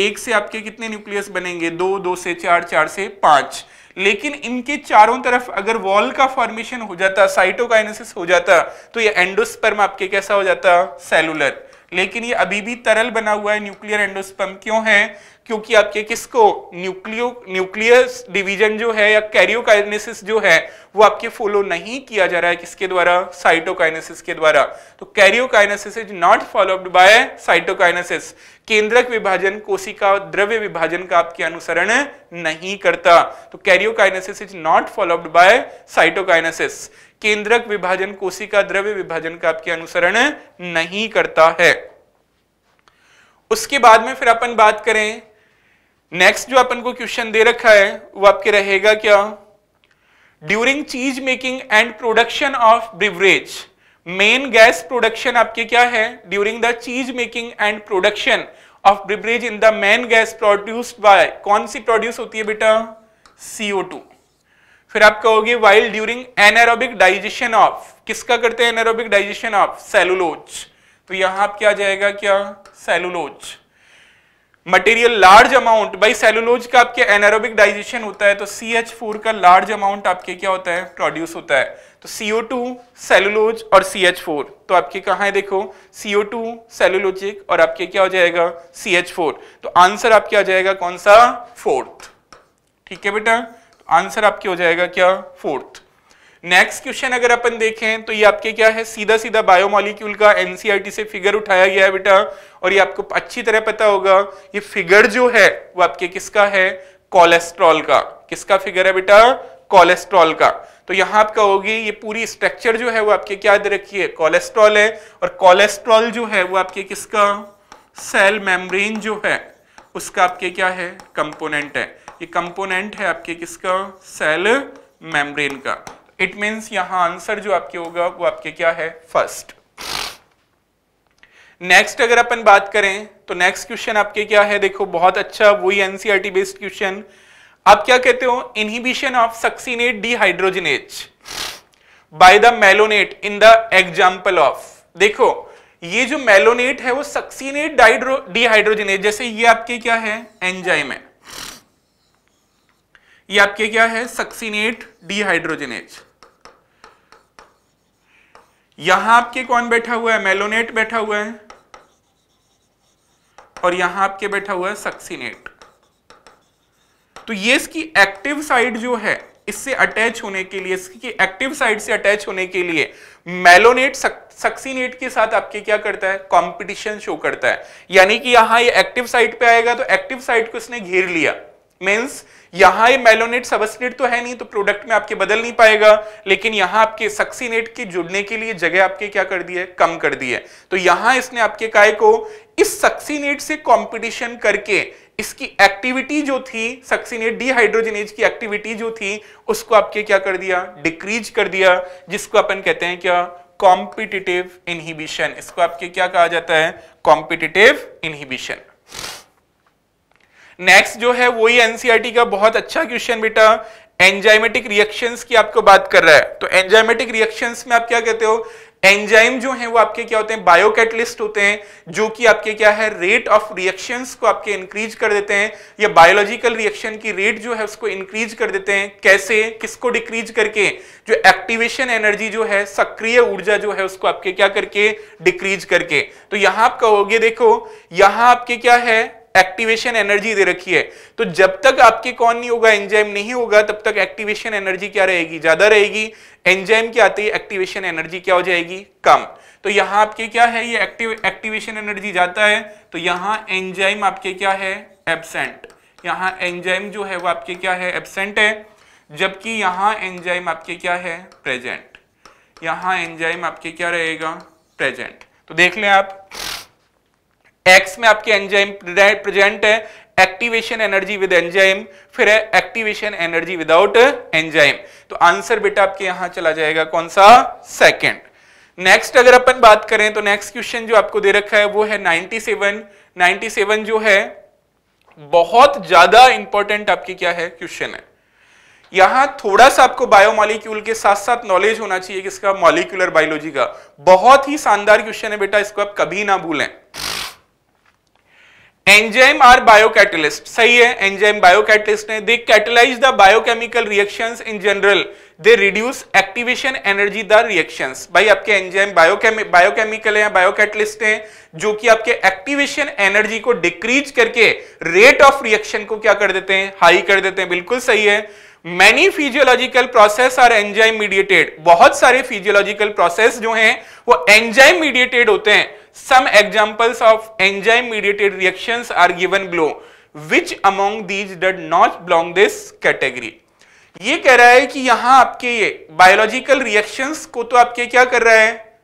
एक से आपके कितने न्यूक्लियस बनेंगे दो दो से चार चार से पांच लेकिन इनके चारों तरफ अगर वॉल का फॉर्मेशन हो जाता साइटोकाइनेसिस हो जाता तो ये एंडोस्पर्म आपके कैसा हो जाता सेलुलर लेकिन ये अभी भी तरल बना हुआ है न्यूक्लियर एंडोस्पम क्यों है क्योंकि आपके किसको न्यूक्लियो न्यूक्लियस डिवीजन जो है या कैरियोकाइनेसिस जो है वो आपके फॉलो नहीं किया जा रहा है किसके द्वारा साइटोकाइनेसिस के द्वारा तो karyokinesis is not followed by cytokinesis केंद्रक विभाजन कोशिका द्रव्य विभाजन का आपके अनुसरण नहीं करता तो karyokinesis is not followed by cytokinesis केंद्रक विभाजन कोशिका द्रव्य विभाजन का आपके अनुसरण नहीं करता है उसके बाद में फिर अपन बात करें नेक्स्ट जो अपन को क्वेश्चन दे रखा है वो आपके रहेगा क्या during cheese making and production of beverage main gas production आपके क्या है during the cheese making and production of beverage in the main gas produced by कौन सी प्रोड्यूस होती है बेटा सीओ टू फिर आप कहोगे while during anaerobic digestion of किसका करते हैं एनारोबिक डाइजेशन ऑफ सेलुलोज तो यहां आप क्या जाएगा क्या cellulose material large amount by cellulose का आपके एनारोबिक डाइजेशन होता है तो सी एच फोर का लार्ज अमाउंट आपके क्या होता है प्रोड्यूस होता है तो सीओ टू सेलुलोज और सी एच फोर तो आपके कहा है देखो सीओ टू सेलुलोजिक और आपके क्या हो जाएगा सी एच फोर तो आंसर आपके आ जाएगा कौन सा फोर्थ ठीक है बेटा आंसर आपके हो जाएगा क्या फोर्थ नेक्स्ट क्वेश्चन अगर अपन देखें तो ये आपके क्या है सीधा सीधा बायोमोलिक्यूल का एनसीआरटी e से फिगर उठाया गया है बेटा और ये आपको अच्छी तरह पता होगा ये फिगर जो है वो आपके किसका है कोलेस्ट्रॉल का किसका फिगर है बेटा कोलेस्ट्रॉल का तो यहां आपका होगी ये पूरी स्ट्रक्चर जो है वो आपके क्या रखी है कोलेस्ट्रॉल है और कोलेस्ट्रॉल जो है वो आपके किसका सेल मेम्ब्रेन जो है उसका आपके क्या है कंपोनेंट है ये कंपोनेंट है आपके किसका सेल मेम्ब्रेन का इट मीन्स यहां आंसर जो आपके होगा वो आपके क्या है फर्स्ट नेक्स्ट अगर अपन बात करें तो नेक्स्ट क्वेश्चन आपके क्या है देखो बहुत अच्छा वही एनसीआरटी बेस्ड क्वेश्चन आप क्या कहते हो inhibition of succinate dehydrogenase by the malonate in the example of देखो ये जो मेलोनेट है वो सक्सीनेट डिहाइड्रोजनेज जैसे ये आपके क्या है एंजाइम है ये आपके क्या है सक्सीनेट डीहाइड्रोजनेज यहां आपके कौन बैठा हुआ है मेलोनेट बैठा हुआ है और यहां आपके बैठा हुआ है सक्सीनेट तो ये इसकी एक्टिव साइड जो है इससे अटैच होने के लिए इसकी एक्टिव साइड से अटैच होने के लिए मेलोनेट सक्सीनेट के साथ आपके क्या करता है कंपटीशन शो करता है यानी कि यहां ये एक्टिव साइड पे आएगा तो एक्टिव साइड को इसने घेर लिया मीन्स यहां ये मेलोनेट सबसिनेट तो है नहीं तो प्रोडक्ट में आपके बदल नहीं पाएगा लेकिन यहां आपके सक्सीनेट के जुड़ने के लिए जगह आपके क्या कर दी है कम कर दी है तो यहां इसने आपके काय को इस सक्सीनेट से कंपटीशन करके इसकी एक्टिविटी जो थी सक्सीनेट डिहाइड्रोजनेज की एक्टिविटी जो थी उसको आपके क्या कर दिया डिक्रीज कर दिया जिसको अपन कहते हैं क्या कॉम्पिटिटिव इनहिबिशन इसको आपके क्या कहा जाता है कॉम्पिटिटिव इनहिबिशन नेक्स्ट जो है वही एनसीईआरटी e का बहुत अच्छा क्वेश्चन बेटा एंजाइमेटिक रिएक्शंस की आपको बात कर रहा है तो एंजाइमेटिक रिएक्शंस में आप क्या कहते हो एंजाइम जो है वो आपके क्या होते हैं बायोकेटलिस्ट होते हैं जो कि आपके क्या है रेट ऑफ रिएक्शंस को आपके इंक्रीज कर देते हैं या बायोलॉजिकल रिएक्शन की रेट जो है उसको इंक्रीज कर देते हैं कैसे किसको डिक्रीज करके जो एक्टिवेशन एनर्जी जो है सक्रिय ऊर्जा जो है उसको आपके क्या करके डिक्रीज करके तो यहां आप कहोगे देखो यहां आपके क्या है एक्टिवेशन एनर्जी दे रखी है तो जब तक आपके कौन नहीं होगा एंजाइम नहीं होगा तब तक एक्टिवेशन एनर्जी क्या रहेगी ज्यादा रहेगी एंजाइम क्या आती है एक्टिवेशन एनर्जी क्या हो जाएगी कम तो यहां आपके क्या है ये एक्टिव एक्टिवेशन एनर्जी जाता है तो यहां एंजाइम आपके क्या है एबसेंट यहां एंजाइम जो है वो आपके क्या है एबसेंट है जबकि यहां एंजाइम आपके क्या है प्रेजेंट यहां एंजाइम आपके क्या रहेगा प्रेजेंट तो देख लें आप एक्स में आपके एंजाइम प्रेजेंट है एक्टिवेशन एनर्जी विद एंजाइम फिर है एक्टिवेशन एनर्जी विदाउट एंजाइम तो आंसर बेटा आपके यहां चला जाएगा कौन सा सेकंड नेक्स्ट अगर अपन बात करें तो नेक्स्ट क्वेश्चन जो आपको दे रखा है वो है 97 97 जो है बहुत ज्यादा इंपॉर्टेंट आपके क्या है क्वेश्चन है यहां थोड़ा सा आपको बायोमोलिक्यूल के साथ साथ नॉलेज होना चाहिए किसका मॉलिक्यूलर बायोलॉजी का बहुत ही शानदार क्वेश्चन है बेटा इसको आप कभी ना भूलें एंजाइम आर बायोकैटलिस्ट सही है एंजाइम बायोकैटलिस्ट है they catalyse the biochemical reactions in general they reduce activation energy the reactions भाई आपके एंजाइम बायोकेमी बायोकेमिकल है बायोकैटलिस्ट है जो कि आपके एक्टिवेशन एनर्जी को डिक्रीज करके रेट ऑफ रिएक्शन को क्या कर देते हैं हाई कर देते हैं बिल्कुल सही है many physiological process are enzyme mediated बहुत सारे फिजियोलॉजिकल प्रोसेस जो हैं वो एंजाइम मीडिएटेड होते हैं some examples of enzyme mediated reactions are given below which among these did not belong this category ये कह रहा है कि यहां आपके ये बायोलॉजिकल रिएक्शंस को तो आपके क्या कर रहा है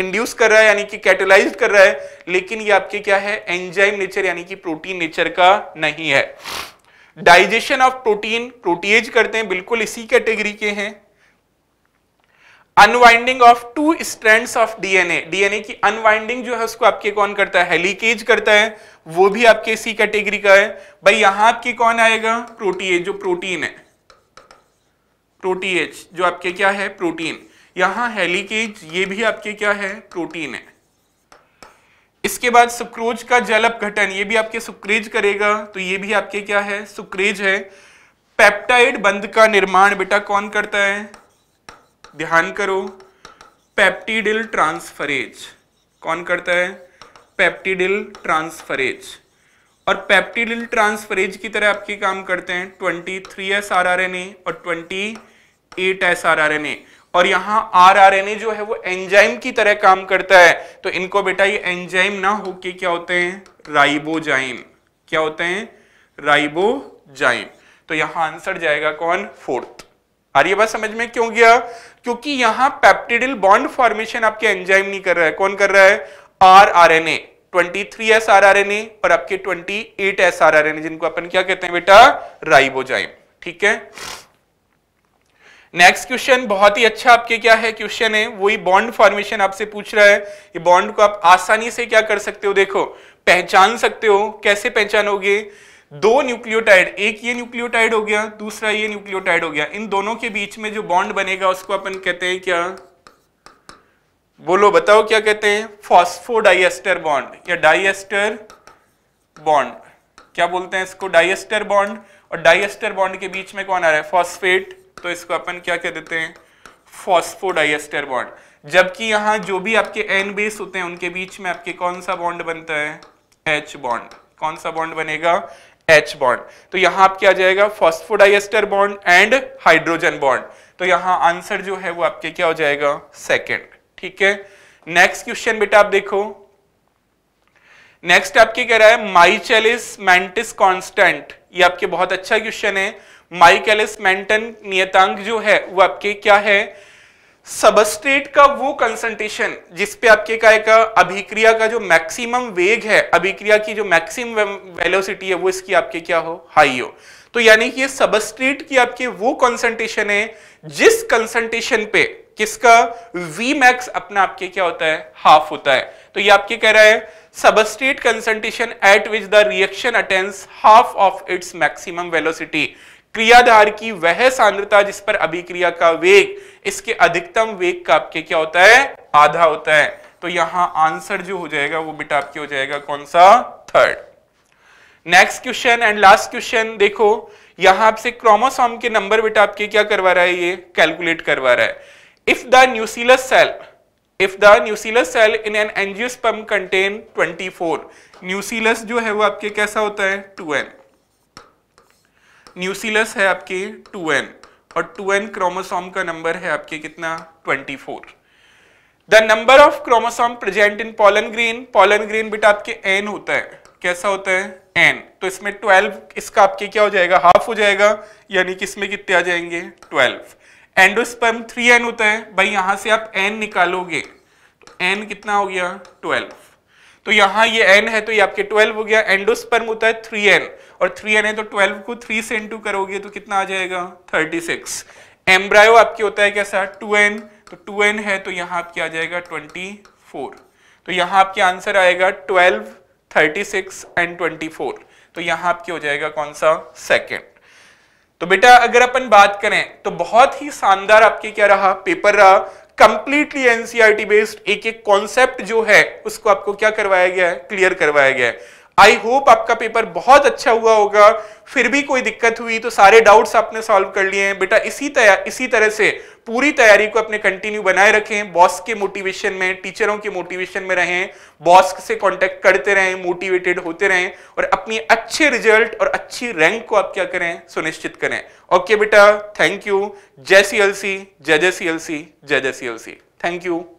इंड्यूस कर रहा है यानी कि कैटेलाइज कर रहा है लेकिन ये आपके क्या है एंजाइम नेचर यानी कि प्रोटीन नेचर का नहीं है डाइजेशन ऑफ प्रोटीन प्रोटीज करते हैं बिल्कुल इसी कैटेगरी के, के हैं unwinding of two strands of DNA DNA की अनवाइंडिंग जो है उसको आपके कौन करता है हेलिकेज करता है वो भी आपके इसी कैटेगरी का है भाई यहां आपके कौन आएगा प्रोटीएज जो प्रोटीन है प्रोटीएज जो आपके क्या है प्रोटीन यहां हेलीकेज ये भी आपके क्या है प्रोटीन है इसके बाद सुक्रोज का जल अपघटन ये भी आपके सुक्रेज करेगा तो ये भी आपके क्या है सुक्रेज है पेप्टाइड बंद का निर्माण बेटा कौन करता है ध्यान करो पेप्टिडिल ट्रांसफरेज कौन करता है पेप्टिडिल ट्रांसफरेज और पेप्टिडिल ट्रांसफरेज की तरह आपके काम करते हैं twenty three S R R N A और twenty eight S R R N A और यहाँ आरआरएनए जो है वो एंजाइम की तरह काम करता है तो इनको बेटा ये एंजाइम ना होके क्या होते हैं राइबोजाइम क्या होते हैं राइबोजाइम तो यहां आंसर जाएगा कौन फोर्थ आर ये बात समझ में क्यों गया क्योंकि यहां पेप्टिडिल बॉन्ड फॉर्मेशन आपके एंजाइम नहीं कर रहा है कौन कर रहा है R R N A twenty three S R R N A और आपके twenty eight S R R N A जिनको अपन क्या कहते हैं बेटा राइबोजाइम ठीक है नेक्स्ट क्वेश्चन बहुत ही अच्छा आपके क्या है क्वेश्चन है वही बॉन्ड फॉर्मेशन आपसे पूछ रहा है ये बॉन्ड को आप आसानी से क्या कर सकते हो देखो पहचान सकते हो कैसे पहचानोगे दो न्यूक्लियोटाइड एक ये न्यूक्लियोटाइड हो गया दूसरा ये न्यूक्लियोटाइड हो गया इन दोनों के बीच में जो बॉन्ड बनेगा उसको अपन कहते हैं क्या बोलो बताओ क्या कहते हैं फॉस्फोडाइएस्टर बॉन्ड या डाइएस्टर बॉन्ड क्या बोलते हैं इसको डाइएस्टर बॉन्ड और डाइएस्टर बॉन्ड के बीच में कौन आ रहा है फॉस्फेट तो इसको अपन क्या कह देते हैं फॉस्फोडाइस्टर बॉन्ड जबकि यहां जो भी आपके एन बेस होते हैं उनके बीच में आपके कौन सा बॉन्ड बनता है एच बॉन्ड कौन सा बॉन्ड बनेगा एच बॉन्ड तो यहां आपके आ जाएगा phosphodiester bond and hydrogen bond तो यहां आंसर जो है वो आपके क्या हो जाएगा सेकेंड ठीक है नेक्स्ट क्वेश्चन बेटा आप देखो नेक्स्ट आपके कह रहा है माइचेलिस मैंटिस कांस्टेंट ये आपके बहुत अच्छा क्वेश्चन है माइकेलिस मेंटन नियतांक जो है वो आपके क्या है सबस्ट्रेट का वो कंसंट्रेशन जिसपे आपके क्या का अभिक्रिया का जो मैक्सिमम वेग है अभिक्रिया की जो मैक्सिमम वेलोसिटी है वो इसकी आपके क्या हो हाई हो तो यानी कि ये सबस्ट्रेट की आपके वो कंसंट्रेशन है जिस कंसंट्रेशन पे किसका वी मैक्स अपना आपके क्या होता है हाफ होता है तो ये आपके कह रहा है substrate concentration at which the reaction attains half of its maximum velocity क्रियाधार की वह सांद्रता जिस पर अभिक्रिया का वेग इसके अधिकतम वेग का आपके क्या होता है आधा होता है तो यहां आंसर जो हो जाएगा वो बेटा आपके हो जाएगा कौन सा third next question and last question देखो यहां आपसे क्रोमोसोम के नंबर बेटा आपके क्या करवा रहा है ये कैलकुलेट करवा रहा है if the nucellus cell if the nucellus cell in an angiosperm contain four nucellus जो है वो आपके कैसा होता है एन न्यूसिलस है आपके 2n और 2n क्रोमोसोम का नंबर है आपके कितना 24 four the number of chromosome present in pollen grain pollen grain बेटा आपके n होता है कैसा होता है एन तो इसमें 12 इसका आपके क्या हो जाएगा हाफ हो जाएगा यानी कि इसमें कितने आ जाएंगे 12 एंडोस्पर्म 3n होता है भाई यहां से आप n निकालोगे तो n कितना हो गया 12 तो यहां ये n है तो ये आपके 12 हो गया एंडोस्पर्म होता है 3n और थ्री एन है तो ट्वेल्व को थ्री से इंटू करोगे तो कितना आ जाएगा थर्टी सिक्स एम्ब्रायो आपके होता है कैसा टू एन तो टू एन है तो यहाँ आपके आ जाएगा ट्वेंटी फोर तो यहाँ आपके आंसर आएगा twelve thirty six and twenty four तो यहाँ आपके हो जाएगा कौन सा सेकेंड तो बेटा अगर अपन बात करें तो बहुत ही शानदार आपके क्या रहा पेपर रहा कंप्लीटली एनसीईआरटी बेस्ड एक एक कॉन्सेप्ट जो है उसको आपको क्या करवाया गया है क्लियर करवाया गया है आई होप आपका पेपर बहुत अच्छा हुआ होगा फिर भी कोई दिक्कत हुई तो सारे डाउट्स आपने सॉल्व कर लिए हैं बेटा इसी इसी तरह से पूरी तैयारी को अपने कंटिन्यू बनाए रखें बॉस के मोटिवेशन में टीचरों के मोटिवेशन में रहें बॉस से कांटेक्ट करते रहें मोटिवेटेड होते रहें और अपनी अच्छे रिजल्ट और अच्छी रैंक को आप क्या करें सुनिश्चित करें ओके बेटा थैंक यू जय सी एल सी जय जय सी एल सी जय जय C L C thank you